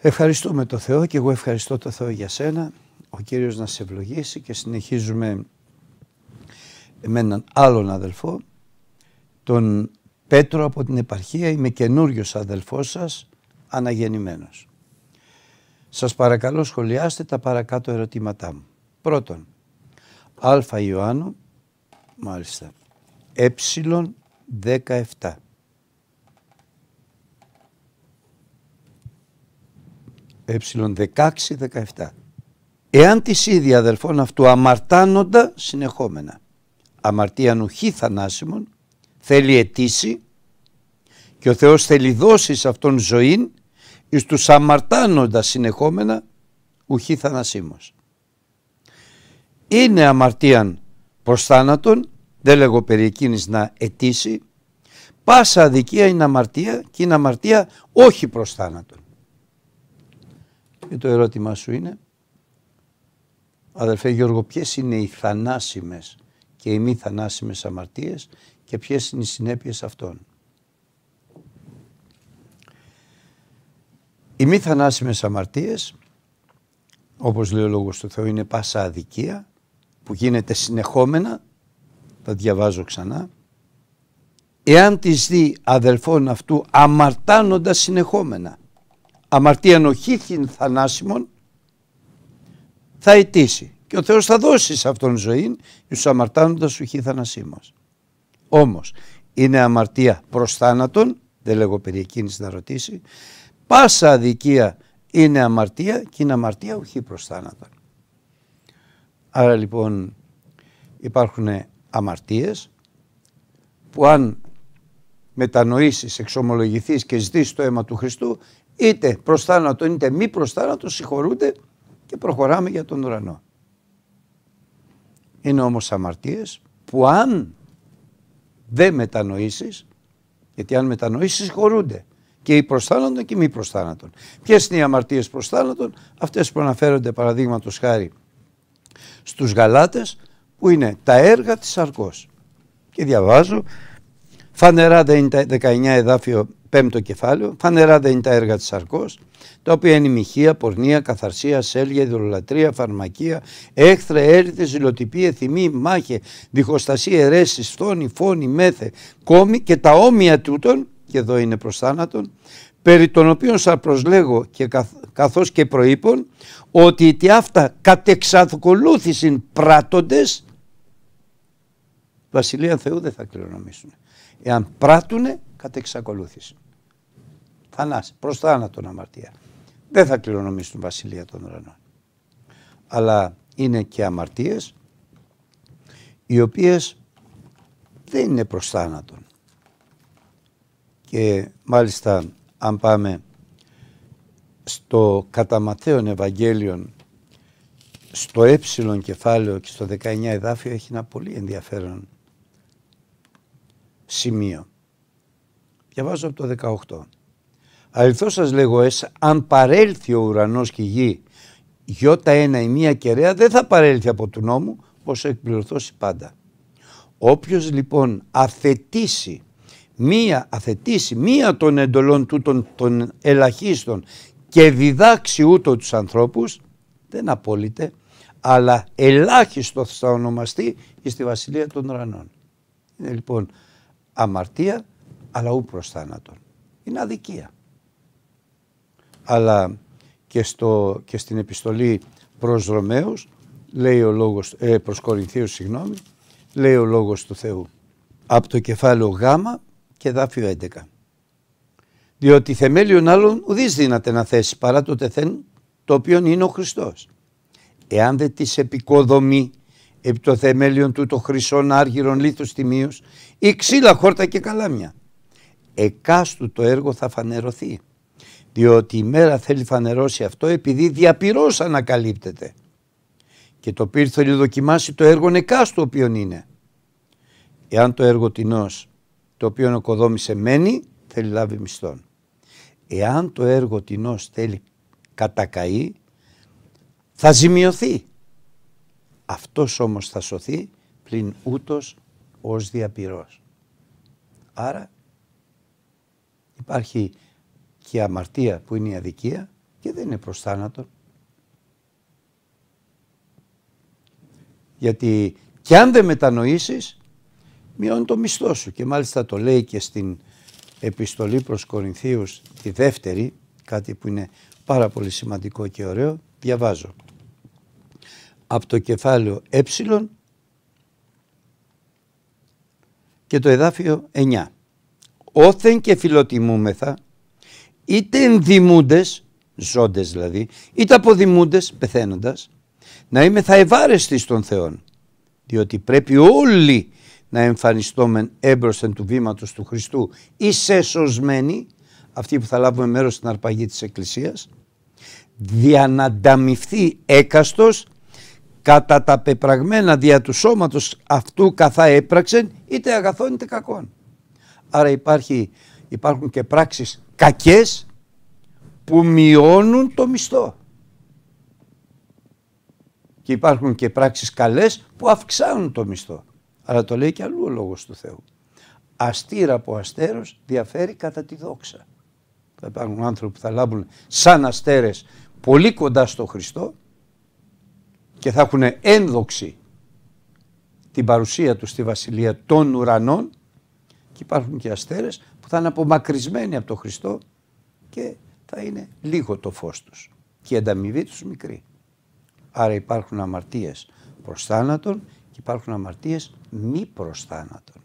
Ευχαριστούμε το Θεό και εγώ ευχαριστώ το Θεό για σένα. Ο Κύριος να σε ευλογήσει και συνεχίζουμε με έναν άλλον αδελφό, τον Πέτρο από την επαρχία. Είμαι καινούριος αδελφός σας, αναγεννημένος. Σας παρακαλώ σχολιάστε τα παρακάτω ερωτήματά μου. Πρώτον, Α Ιωάννου, μάλιστα, ε 17. ε16-17. Εάν τις ίδιοι αδελφών αυτού αμαρτάνοντα συνεχόμενα. Αμαρτία νουχή θανάσιμων θέλει αιτήσει και ο Θεός θέλει δώσει σε αυτόν ζωήν εις τους αμαρτάνοντα συνεχόμενα ουχή θανασίμος. Είναι αμαρτίαν προς θάνατον, δεν λέγω περί εκείνης να αιτήσει, πάσα αδικία είναι αμαρτία και είναι αμαρτία όχι προς θάνατον. Και ε, το ερώτημά σου είναι, αδερφέ Γιώργο, ποιες είναι οι θανάσιμες και οι μη θανάσιμες αμαρτίες και ποιες είναι οι συνέπειες αυτών. Οι μη θανάσιμες αμαρτίες, όπως λέει ο Λόγος του Θεού, είναι πάσα αδικία που γίνεται συνεχόμενα, θα διαβάζω ξανά, εάν τις δει αδελφών αυτού αμαρτάνοντας συνεχόμενα. Αμαρτία νοχήθην θανάσιμον θα αιτήσει και ο Θεός θα δώσει σε αυτόν ζωή στους αμαρτάνοντας ουχή θανάσιμος. Όμως είναι αμαρτία προς θάνατον, δεν λέγω περί εκείνης να ρωτήσει, πάσα αδικία είναι αμαρτία και είναι αμαρτία ουχή προς θάνατον. Άρα λοιπόν υπάρχουν αμαρτίες που αν μετανοήσεις, εξομολογηθείς και ζητήσεις το αίμα του Χριστού είτε προς θάνατο είτε μη προς θάνατο, συγχωρούνται και προχωράμε για τον ουρανό. Είναι όμως αμαρτίες που αν δεν μετανοήσεις, γιατί αν μετανοήσεις συγχωρούνται και οι προς και οι μη προς θάνατον. Ποιες είναι οι αμαρτίες προς αυτές που αναφέρονται παραδείγματος χάρη στους γαλάτες που είναι τα έργα της σαρκός. Και διαβάζω, φανερά 19 εδάφιο πέμπτο κεφάλαιο, φανερά δεν είναι τα έργα της Αρκός, τα οποία είναι μοιχεία, πορνεία, καθαρσία, σέλγια, ιδωλολατρία, φαρμακεία, έχθρα, έρηθε, ζηλοτυπία, θυμή, μάχε, διχοστασία, αιρέσεις, φθόνη, φόνη, μέθε, κόμη και τα όμοια τούτων, και εδώ είναι προς θάνατον, περί των οποίων σας προσλέγω και καθ, καθώς και προείπων, ότι τι αυτά κατεξακολούθησιν πράτοντες, βασιλεία Θεού δεν θα κληρονομήσουν. Εάν πράττουνε Κατ' εξακολούθηση. Θανάση. προς θάνατον αμαρτία. Δεν θα κληρονομήσει την βασιλεία των ουρανών. Αλλά είναι και αμαρτίες οι οποίες δεν είναι προς θάνατον. Και μάλιστα αν πάμε στο κατά Ευαγγέλιων Ευαγγέλιον στο ε κεφάλαιο και στο 19 εδάφιο έχει ένα πολύ ενδιαφέρον σημείο. Διαβάζω από το 18. Αληθώς σας λέγω εσ, αν παρέλθει ο ουρανός και η γη γιώτα ένα ή μία κεραία δεν θα παρέλθει από του νόμου πως εκπληρωθώσει πάντα. Όποιος λοιπόν αθετήσει μία, αθετήσει μία των εντολών τούτων των ελαχίστων και διδάξει ούτω τους ανθρώπους δεν απόλυται αλλά ελάχιστο θα ονομαστεί στη βασιλεία των ουρανών. Είναι λοιπόν αμαρτία αλλά ού προς θάνατον. Είναι αδικία. Αλλά και, στο, και στην επιστολή προς Ρωμαίους λέει ο λόγος, ε, προς Κορινθίους συγγνώμη, λέει ο λόγος του Θεού. Από το κεφάλαιο Γ και δάφιο 11. Διότι θεμέλιον άλλων ουδείς δύναται να θέσει παρά το τεθέν το οποίο είναι ο Χριστός. Εάν δεν τις επικοδομεί επί το θεμέλιον του το χρυσόν άργυρον λίθος τιμίως ή ξύλα χόρτα και καλάμια εκάστου το έργο θα φανερωθεί. Διότι η μέρα θέλει φανερώσει αυτό επειδή διαπυρός ανακαλύπτεται. Και το πύρ θέλει δοκιμάσει το έργο εκάστου οποίον είναι. Εάν το έργο τεινός το οποίο οικοδόμησε μένει θέλει λάβει μισθόν. Εάν το έργο τεινός θέλει κατακαεί θα ζημιωθεί. Αυτός όμως θα σωθεί πλην ούτως ως διαπυρός. Άρα Υπάρχει και αμαρτία που είναι η αδικία και δεν είναι προς θάνατο. Γιατί και αν δεν μετανοήσεις, μειώνει το μισθό σου. Και μάλιστα το λέει και στην επιστολή προς Κορινθίους τη δεύτερη, κάτι που είναι πάρα πολύ σημαντικό και ωραίο, διαβάζω. Από το κεφάλαιο ε και το εδάφιο 9 όθεν και φιλοτιμούμεθα είτε ενδημούντες, ζώντες δηλαδή, είτε αποδημούντες πεθαίνοντας, να είμαι θα ευάρεστη των Θεών, διότι πρέπει όλοι να εμφανιστόμεν έμπροσθεν του βήματος του Χριστού είσαι σωσμένοι, αυτοί που θα λάβουμε μέρος στην αρπαγή της Εκκλησίας, ανταμυφθεί έκαστος κατά τα πεπραγμένα δια του σώματος αυτού καθά έπραξεν είτε αγαθών, είτε κακών. Άρα υπάρχει, υπάρχουν και πράξεις κακές που μειώνουν το μισθό. Και υπάρχουν και πράξεις καλές που αυξάνουν το μισθό. Αλλά το λέει και αλλού ο λόγος του Θεού. Αστήρα από αστέρος διαφέρει κατά τη δόξα. Θα υπάρχουν άνθρωποι που θα λάβουν σαν αστέρες πολύ κοντά στο Χριστό και θα έχουν ένδοξη την παρουσία τους στη βασιλεία των ουρανών και υπάρχουν και αστέρες που θα είναι απομακρυσμένοι από τον Χριστό και θα είναι λίγο το φως τους και η ανταμοιβή τους μικρή. Άρα υπάρχουν αμαρτίες προς θάνατον και υπάρχουν αμαρτίες μη προς θάνατον.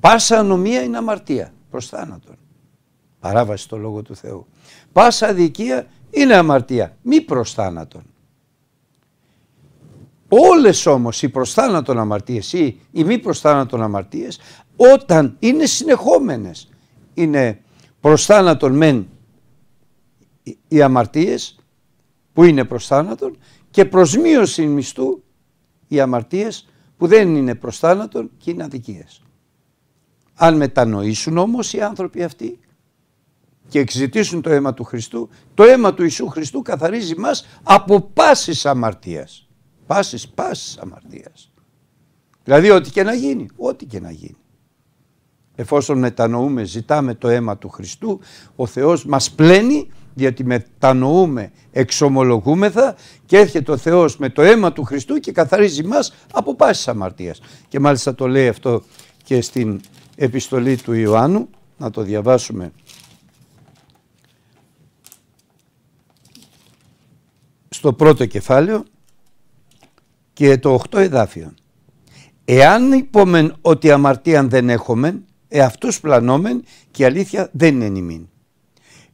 Πάσα ανομία είναι αμαρτία προς θάνατον. Παράβαση το Λόγο του Θεού. Πάσα αδικία είναι αμαρτία μη προς θάνατον. Όλες όμως οι προς θάνατον αμαρτίες ή οι μη προς θάνατον αμαρτίες όταν είναι συνεχόμενες. Είναι προς θάνατον μεν οι αμαρτίες που είναι προς θάνατον και προς μείωση μισθού οι αμαρτίες που δεν είναι προς θάνατον και είναι αδικίες. Αν μετανοήσουν όμως οι άνθρωποι αυτοί και εξητήσουν το αίμα του Χριστού, το αίμα του Ιησού Χριστού καθαρίζει μας από πάσης αμαρτίας. Πάσης, πάσης αμαρτίας. Δηλαδή ό,τι και να γίνει, ό,τι και να γίνει εφόσον μετανοούμε, ζητάμε το αίμα του Χριστού, ο Θεός μας πλένει γιατί μετανοούμε, εξομολογούμεθα και έρχεται ο Θεός με το αίμα του Χριστού και καθαρίζει μας από πάσης αμαρτίας. Και μάλιστα το λέει αυτό και στην επιστολή του Ιωάννου, να το διαβάσουμε. Στο πρώτο κεφάλαιο και το 8 εδάφιο. Εάν υπόμεν ότι αμαρτίαν δεν έχομεν, εαυτούς πλανόμεν και η αλήθεια δεν είναι νημήν.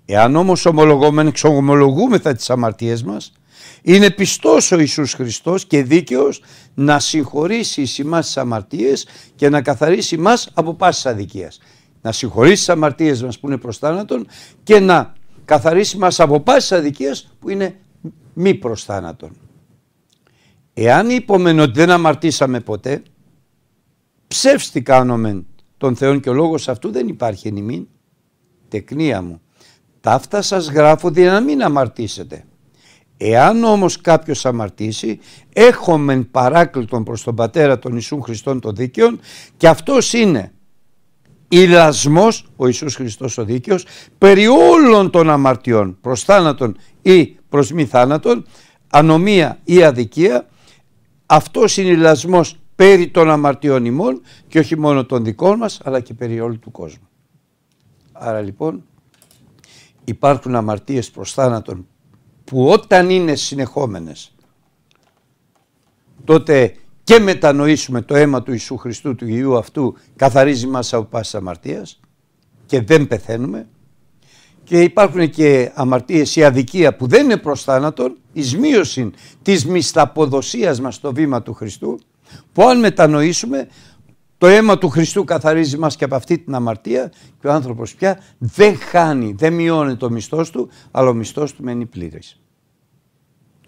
Εάν όμως ομολογόμεν εξομολογούμεθα τις αμαρτίες μας, είναι πιστός ο Ιησούς Χριστός και δίκαιος να συγχωρήσει εις εμάς τις αμαρτίες και να καθαρίσει μας από πάσης αδικίας. Να συγχωρήσει τις αμαρτίες μας που είναι προς θάνατον και να καθαρίσει μας από πάσης αδικίας που είναι μη προς θάνατον. Εάν είπομεν ότι δεν αμαρτήσαμε ποτέ, ψεύστη κάνομεν τον Θεών και ο λόγος αυτού δεν υπάρχει εν ημίν. Τεκνία μου. αυτά σας γράφω δι' να μην αμαρτήσετε. Εάν όμως κάποιος αμαρτήσει, έχομεν παράκλητον προς τον Πατέρα των Ιησούν Χριστών των δίκαιων και αυτός είναι ηλασμός, ο Ιησούς Χριστός ο δίκαιος, περί όλων των αμαρτιών, προς θάνατον ή προς μη θάνατον, ανομία ή αδικία, αυτός είναι ηλασμός περί των αμαρτιών ημών και όχι μόνο των δικών μας αλλά και περί όλου του κόσμου. Άρα λοιπόν υπάρχουν αμαρτίες προς θάνατον που όταν είναι συνεχόμενες τότε και μετανοήσουμε το αίμα του Ιησού Χριστού του Ιού αυτού καθαρίζει μας από πάσης αμαρτίας και δεν πεθαίνουμε και υπάρχουν και αμαρτίες ή αδικία που δεν είναι προς θάνατον εις μείωση της μισθαποδοσίας μας στο βήμα του Χριστού που αν μετανοήσουμε το αίμα του Χριστού καθαρίζει μας και από αυτή την αμαρτία και ο άνθρωπος πια δεν χάνει, δεν μειώνει το μισθός του, αλλά ο μισθός του μένει πλήρης.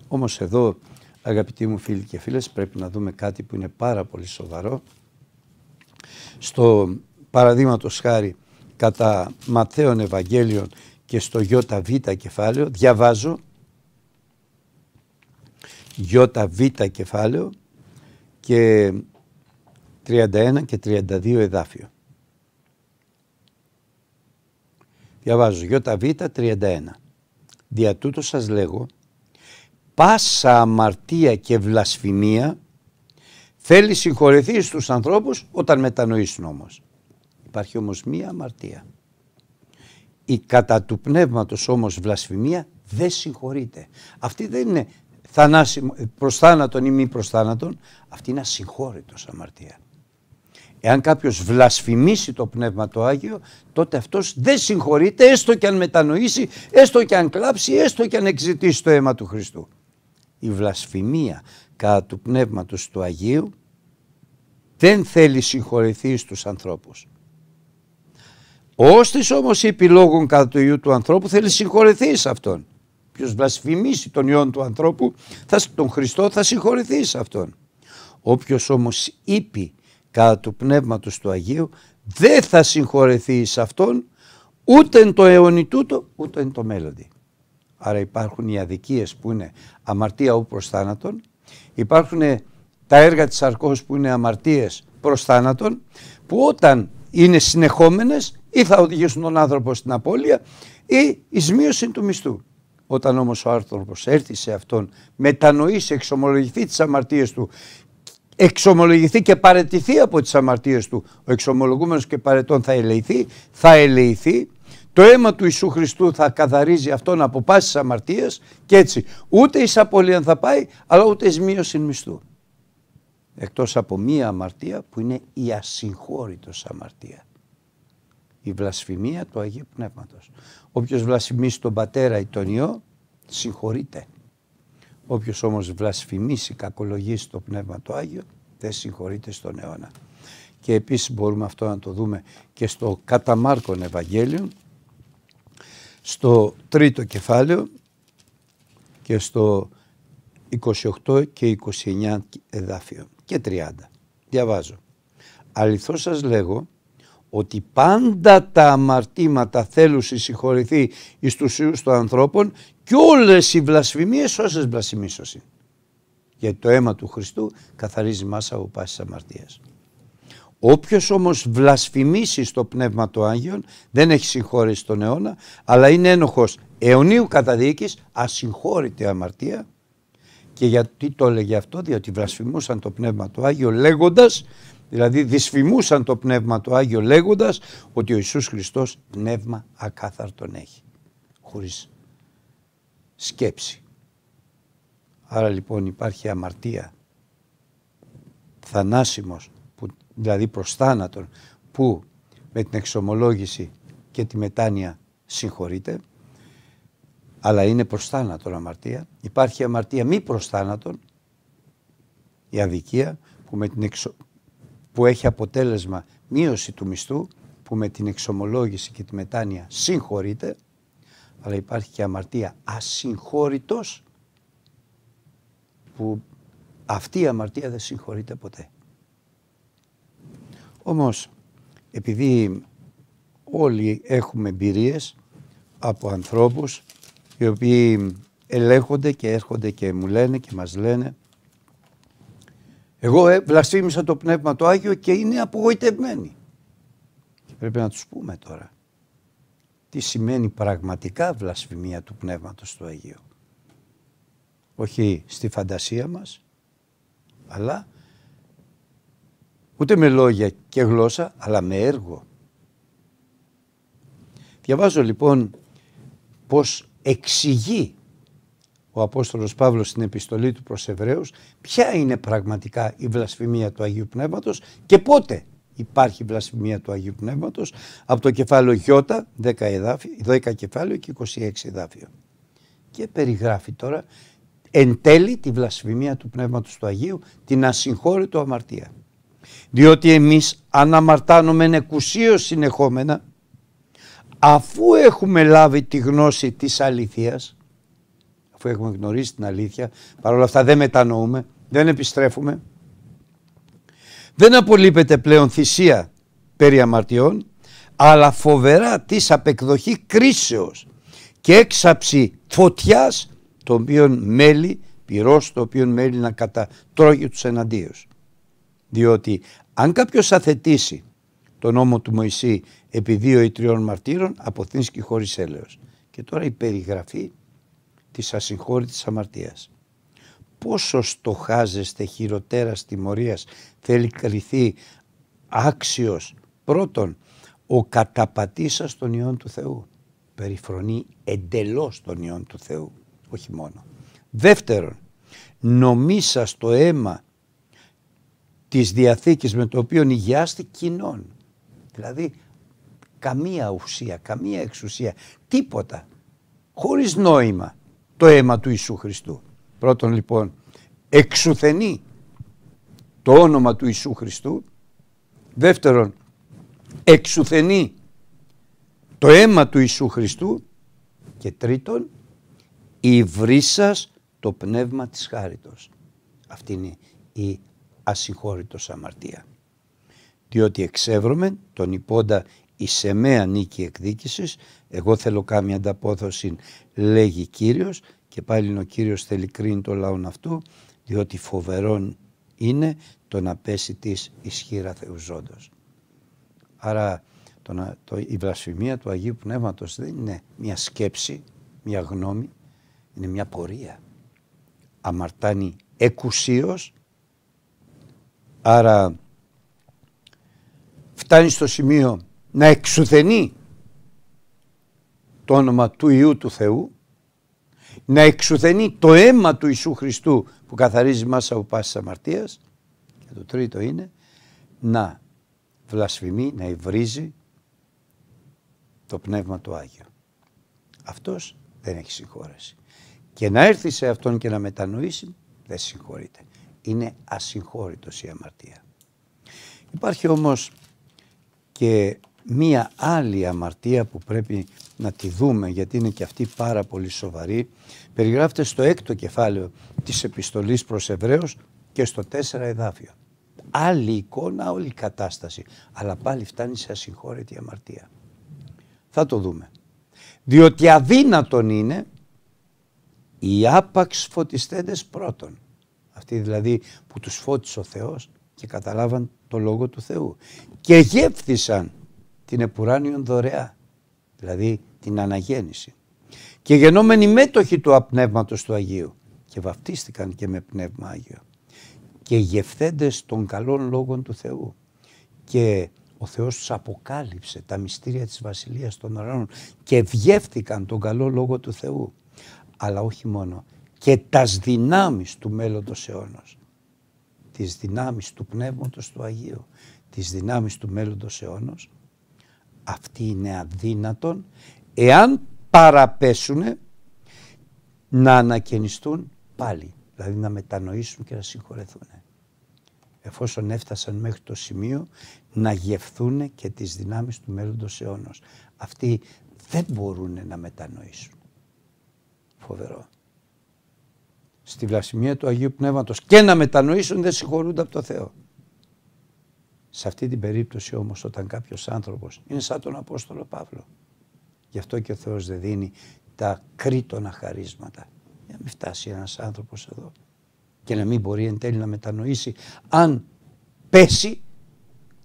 Όμως εδώ αγαπητοί μου φίλοι και φίλες πρέπει να δούμε κάτι που είναι πάρα πολύ σοβαρό. Στο παραδείγματος χάρη κατά Ματθαίων Ευαγγέλιον και στο ΙΒ κεφάλαιο διαβάζω ΙΒ κεφάλαιο και 31 και 32 εδάφιο. Διαβάζω ΙΒ 31. Δια τούτο σας λέγω, πάσα αμαρτία και βλασφημία θέλει συγχωρεθεί στους ανθρώπους όταν μετανοήσουν όμως. Υπάρχει όμως μία αμαρτία. Η κατά του πνεύματος όμως βλασφημία δεν συγχωρείται. Αυτή δεν είναι θανάσιμο, προς θάνατον ή μη προς θάνατον, αυτή είναι ασυγχώρητος αμαρτία. Εάν κάποιος βλασφημίσει το Πνεύμα το Άγιο, τότε αυτός δεν συγχωρείται έστω και αν μετανοήσει, έστω και αν κλάψει, έστω και αν εξητήσει το αίμα του Χριστού. Η βλασφημία κατά του Πνεύματος του Αγίου δεν θέλει συγχωρηθεί στους ανθρώπους. Όστις όμως επιλόγων κατά του Υιού του ανθρώπου θέλει συγχωρηθεί σε αυτόν. Όποιος βλασφημίσει τον Υιόν του ανθρώπου, θα, τον Χριστό θα συγχωρηθεί σε αυτόν. Όποιος όμως είπε κατά του πνεύματος του Αγίου, δεν θα συγχωρεθεί σε αυτόν ούτε εν το τούτο, ούτε εν το μέλλοντι. Άρα υπάρχουν οι αδικίες που είναι αμαρτία ου προς θάνατον, υπάρχουν τα έργα της αρκός που είναι αμαρτίες προς θάνατον, που όταν είναι συνεχόμενες ή θα οδηγήσουν τον άνθρωπο στην απώλεια ή η μείωση του μισθού. Όταν όμως ο άνθρωπος έρθει σε αυτόν, μετανοήσει, εξομολογηθεί τις αμαρτίες του, εξομολογηθεί και παρετηθεί από τις αμαρτίες του, ο εξομολογούμενος και παρετών θα ελεηθεί, θα ελεηθεί, το αίμα του Ιησού Χριστού θα καθαρίζει αυτόν από πάσης αμαρτίας και έτσι ούτε η απολύαν θα πάει, αλλά ούτε ει μείωση μισθού. Εκτός από μία αμαρτία που είναι η ασυγχώρητος αμαρτία η βλασφημία του Αγίου Πνεύματος. Όποιος βλασφημίσει τον Πατέρα ή τον Υιό, συγχωρείται. Όποιος όμως βλασφημίσει, κακολογήσει το Πνεύμα το Άγιο, δεν συγχωρείται στον αιώνα. Και επίσης μπορούμε αυτό να το δούμε και στο κατά Ευαγγέλιο, στο τρίτο κεφάλαιο και στο 28 και 29 εδάφιο και 30. Διαβάζω. Αληθώς σας λέγω ότι πάντα τα αμαρτήματα θέλουν συγχωρηθεί εις τους ιούς των ανθρώπων και όλες οι βλασφημίες όσες βλασφημίσωσαν. Γιατί το αίμα του Χριστού καθαρίζει μάσα από πάσης αμαρτίας. Όποιος όμως βλασφημίσει στο Πνεύμα του Άγιον δεν έχει συγχώρηση στον αιώνα αλλά είναι ένοχος αιωνίου καταδίκης ασυγχώρητη αμαρτία και γιατί το έλεγε αυτό διότι βλασφημούσαν το Πνεύμα του Άγιο λέγοντας Δηλαδή δυσφημούσαν το Πνεύμα το Άγιο λέγοντας ότι ο Ιησούς Χριστός πνεύμα ακάθαρτον έχει. Χωρίς σκέψη. Άρα λοιπόν υπάρχει αμαρτία. Θανάσιμος, που, δηλαδή προς θάνατον, που με την εξομολόγηση και τη μετάνοια συγχωρείται. Αλλά είναι προς θάνατον αμαρτία. Υπάρχει αμαρτία μη προς θάνατον, η αδικία που με την εξο, που έχει αποτέλεσμα μείωση του μισθού που με την εξομολόγηση και τη μετάνοια συγχωρείται αλλά υπάρχει και αμαρτία ασυγχώρητος που αυτή η αμαρτία δεν συγχωρείται ποτέ. Όμως επειδή όλοι έχουμε εμπειρίες από ανθρώπους οι οποίοι ελέγχονται και έρχονται και μου λένε και μας λένε εγώ ε, βλασφήμισα το Πνεύμα το Άγιο και είναι απογοητευμένοι. Και πρέπει να τους πούμε τώρα. Τι σημαίνει πραγματικά βλασφημία του Πνεύματος του Αγίου. Όχι στη φαντασία μας, αλλά ούτε με λόγια και γλώσσα, αλλά με έργο. Διαβάζω λοιπόν πώς εξηγεί ο Απόστολος Παύλος στην επιστολή του προς Εβραίους ποια είναι πραγματικά η βλασφημία του Αγίου Πνεύματος και πότε υπάρχει βλασφημία του Αγίου Πνεύματος από το κεφάλαιο Γιώτα 10, εδάφιο, 10 κεφάλαιο και 26 εδάφιο. Και περιγράφει τώρα εν τέλει τη βλασφημία του Πνεύματος του Αγίου την ασυγχώρητο αμαρτία. Διότι εμείς αν αμαρτάνουμε εκουσίως συνεχόμενα αφού έχουμε λάβει τη γνώση της αληθείας που έχουμε γνωρίσει την αλήθεια, παρόλα αυτά δεν μετανοούμε, δεν επιστρέφουμε. Δεν απολύπεται πλέον θυσία περί αμαρτιών, αλλά φοβερά της απεκδοχή κρίσεως και έξαψη φωτιάς, το οποίο μέλει, πυρός το οποίο μέλει να κατατρώγει τους εναντίους. Διότι αν κάποιος αθετήσει τον νόμο του Μωυσή επί δύο ή τριών μαρτύρων, αποθύνσκει χωρίς έλεος. Και τώρα η περιγραφή της ασυγχώρητης αμαρτίας. Πόσο στοχάζεστε χειροτέρα τιμωρίας θέλει κρυθεί άξιος πρώτον ο καταπατήσας των Υιών του Θεού. Περιφρονεί εντελώς των Υιών του Θεού, όχι μόνο. Δεύτερον, νομίσα το αίμα της Διαθήκης με το οποίο υγιάστη κοινών. Δηλαδή καμία ουσία, καμία εξουσία, τίποτα. Χωρίς νόημα το αίμα του Ιησού Χριστού. Πρώτον λοιπόν εξουθενεί το όνομα του Ιησού Χριστού. Δεύτερον εξουθενεί το αίμα του Ιησού Χριστού. Και τρίτον η το πνεύμα της χάριτος. Αυτή είναι η ασυγχώρητος αμαρτία. Διότι εξεύρωμεν τον υπόντα η σεμαία νίκη εκδίκησης εγώ θέλω κάμια ανταπόδοση, λέγει Κύριος και πάλι ο Κύριος θέλει κρίνει το λαόν αυτού, διότι φοβερόν είναι το να πέσει της ισχύρα Θεουζόντος. Άρα το η βλασφημία του Αγίου Πνεύματος δεν είναι μια σκέψη, μια γνώμη, είναι μια πορεία. Αμαρτάνει εκουσίως, άρα φτάνει στο σημείο να εξουθενεί το όνομα του Ιού του Θεού, να εξουθενεί το αίμα του Ιησού Χριστού που καθαρίζει μας από πάσης αμαρτίας και το τρίτο είναι να βλασφημεί, να υβρίζει το Πνεύμα του Άγιο. Αυτός δεν έχει συγχώρεση. Και να έρθει σε αυτόν και να μετανοήσει δεν συγχωρείται. Είναι ασυγχώρητος η αμαρτία. Υπάρχει όμως και μία άλλη αμαρτία που πρέπει να τη δούμε γιατί είναι και αυτή πάρα πολύ σοβαρή περιγράφεται στο έκτο κεφάλαιο της επιστολής προς Εβραίους και στο τέσσερα εδάφιο. Άλλη εικόνα, όλη κατάσταση. Αλλά πάλι φτάνει σε ασυγχώρητη αμαρτία. Θα το δούμε. Διότι αδύνατον είναι οι άπαξ φωτιστέντες πρώτον. Αυτοί δηλαδή που τους φώτισε ο Θεός και καταλάβαν το Λόγο του Θεού. Και γεύθησαν την επουράνιον δωρεά, δηλαδή την αναγέννηση. Και γεννόμενοι μέτοχοι του απνεύματος του Αγίου και βαπτίστηκαν και με πνεύμα Άγιο και γευθέντες των καλών λόγων του Θεού και ο Θεός τους αποκάλυψε τα μυστήρια της Βασιλείας των Ουρανών και βγεύτηκαν τον καλό λόγο του Θεού αλλά όχι μόνο και τας δυνάμεις του μέλλοντος αιώνος τις δυνάμεις του Πνεύματος του Αγίου τις δυνάμεις του μέλλοντος αιώνος αυτή είναι αδύνατον εάν παραπέσουν να ανακαινιστούν πάλι. Δηλαδή να μετανοήσουν και να συγχωρεθούν. Εφόσον έφτασαν μέχρι το σημείο να γευθούν και τις δυνάμεις του μέλλοντος αιώνος. Αυτοί δεν μπορούν να μετανοήσουν. Φοβερό. Στη βλασιμία του Αγίου Πνεύματος και να μετανοήσουν δεν συγχωρούνται από το Θεό. Σε αυτή την περίπτωση όμως όταν κάποιος άνθρωπος είναι σαν τον Απόστολο Παύλο. Γι' αυτό και ο Θεός δεν δίνει τα κρίτονα χαρίσματα. Για να μην φτάσει ένας άνθρωπος εδώ και να μην μπορεί εν τέλει να μετανοήσει αν πέσει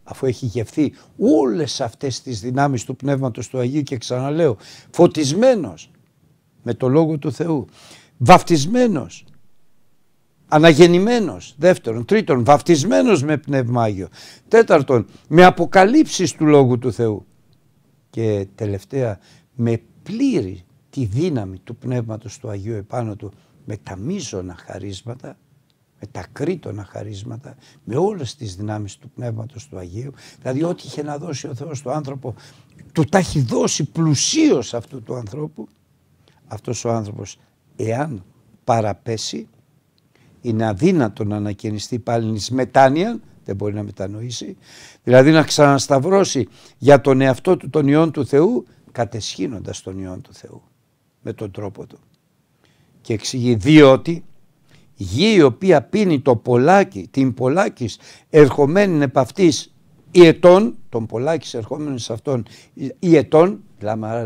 αφού έχει γευθεί όλες αυτές τις δυνάμεις του Πνεύματος του Αγίου και ξαναλέω φωτισμένος με το Λόγο του Θεού, βαφτισμένος αναγεννημένος, δεύτερον, τρίτον, βαφτισμένος με πνευμάγιο, τέταρτον, με αποκαλύψεις του Λόγου του Θεού και τελευταία, με πλήρη τη δύναμη του Πνεύματος του Αγίου επάνω του, με τα μίζωνα χαρίσματα, με τα κρίτονα χαρίσματα, με όλες τις δυνάμεις του Πνεύματος του Αγίου, δηλαδή ό,τι είχε να δώσει ο Θεός στο άνθρωπο, του τα έχει δώσει πλουσίως αυτού του ανθρώπου, αυτός ο άνθρωπος εάν παραπέσει είναι αδύνατο να ανακαινιστεί πάλι μετάνοια, δεν μπορεί να μετανοήσει, δηλαδή να ξανασταυρώσει για τον εαυτό του τον Υιόν του Θεού, κατεσχύνοντας τον Υιόν του Θεού με τον τρόπο του. Και εξηγεί διότι γη η οποία πίνει το πολλάκι, την πολλάκης ερχομένη επ' αυτής η ετών, τον πολλάκης ερχόμενη σε αυτόν η ετών,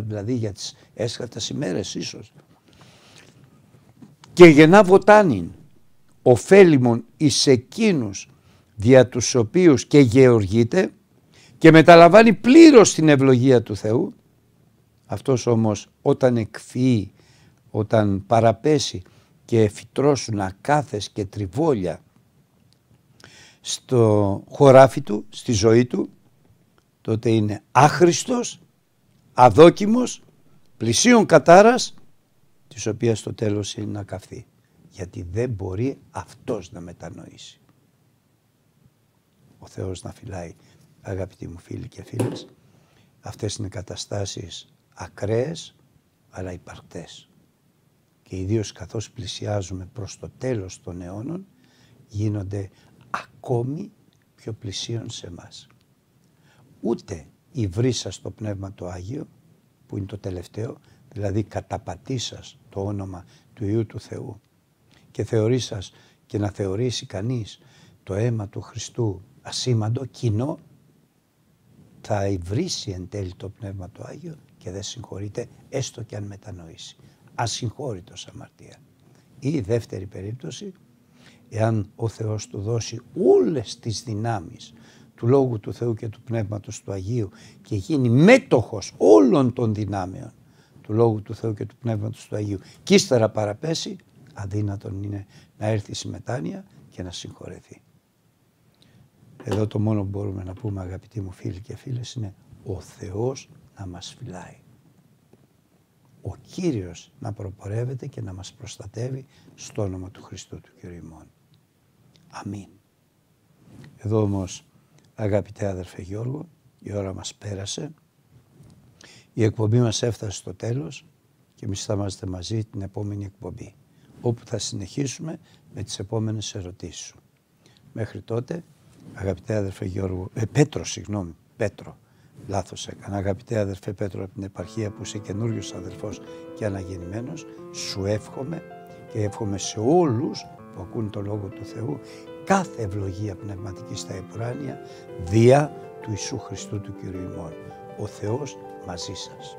δηλαδή για τις έσχατες ημέρες ίσως, και γεννά βοτάνιν ωφέλιμον εις εκείνους δια τους οποίους και γεωργείται και μεταλαμβάνει πλήρως την ευλογία του Θεού. Αυτός όμως όταν εκφύει, όταν παραπέσει και φυτρώσουν ακάθες και τριβόλια στο χωράφι του, στη ζωή του, τότε είναι άχρηστος, αδόκιμος, πλησίων κατάρας, της οποίας στο τέλος είναι να καυθεί γιατί δεν μπορεί αυτός να μετανοήσει. Ο Θεός να φυλάει, αγαπητοί μου φίλοι και φίλες, αυτές είναι καταστάσεις ακραίες αλλά υπαρκτές. Και ιδίως καθώς πλησιάζουμε προς το τέλος των αιώνων γίνονται ακόμη πιο πλησίων σε μας. Ούτε η βρύσα στο Πνεύμα το Άγιο που είναι το τελευταίο, δηλαδή καταπατήσας το όνομα του Υιού του Θεού και θεωρήσας και να θεωρήσει κανείς το αίμα του Χριστού ασήμαντο, κοινό, θα υβρίσει εν τέλει το Πνεύμα του Άγιο και δεν συγχωρείται έστω και αν μετανοήσει. Ασυγχώρητος αμαρτία. Ή δεύτερη περίπτωση, εάν ο Θεός του δώσει όλες τις δυνάμεις του Λόγου του Θεού και του Πνεύματος του Αγίου και γίνει μέτοχος όλων των δυνάμεων του Λόγου του Θεού και του Πνεύματος του Αγίου και ύστερα παραπέσει, αδύνατον είναι να έρθει η συμμετάνοια και να συγχωρεθεί. Εδώ το μόνο που μπορούμε να πούμε αγαπητοί μου φίλοι και φίλες είναι ο Θεός να μας φυλάει. Ο Κύριος να προπορεύεται και να μας προστατεύει στο όνομα του Χριστού του Κύριου ημών. Αμήν. Εδώ όμως αγαπητέ αδερφέ Γιώργο η ώρα μας πέρασε. Η εκπομπή μας έφτασε στο τέλος και εμείς θα είμαστε μαζί την επόμενη εκπομπή όπου θα συνεχίσουμε με τις επόμενες ερωτήσεις σου. Μέχρι τότε, αγαπητέ αδερφέ Γιώργο, ε, Πέτρο, συγγνώμη, Πέτρο, λάθος έκανα, αγαπητέ αδερφέ Πέτρο από την επαρχία που είσαι καινούριος αδερφός και αναγεννημένος, σου εύχομαι και εύχομαι σε όλους που ακούν το Λόγο του Θεού κάθε ευλογία πνευματική στα επουράνια, διά του Ιησού Χριστού του Κυρίου ημών. Ο Θεός μαζί σας.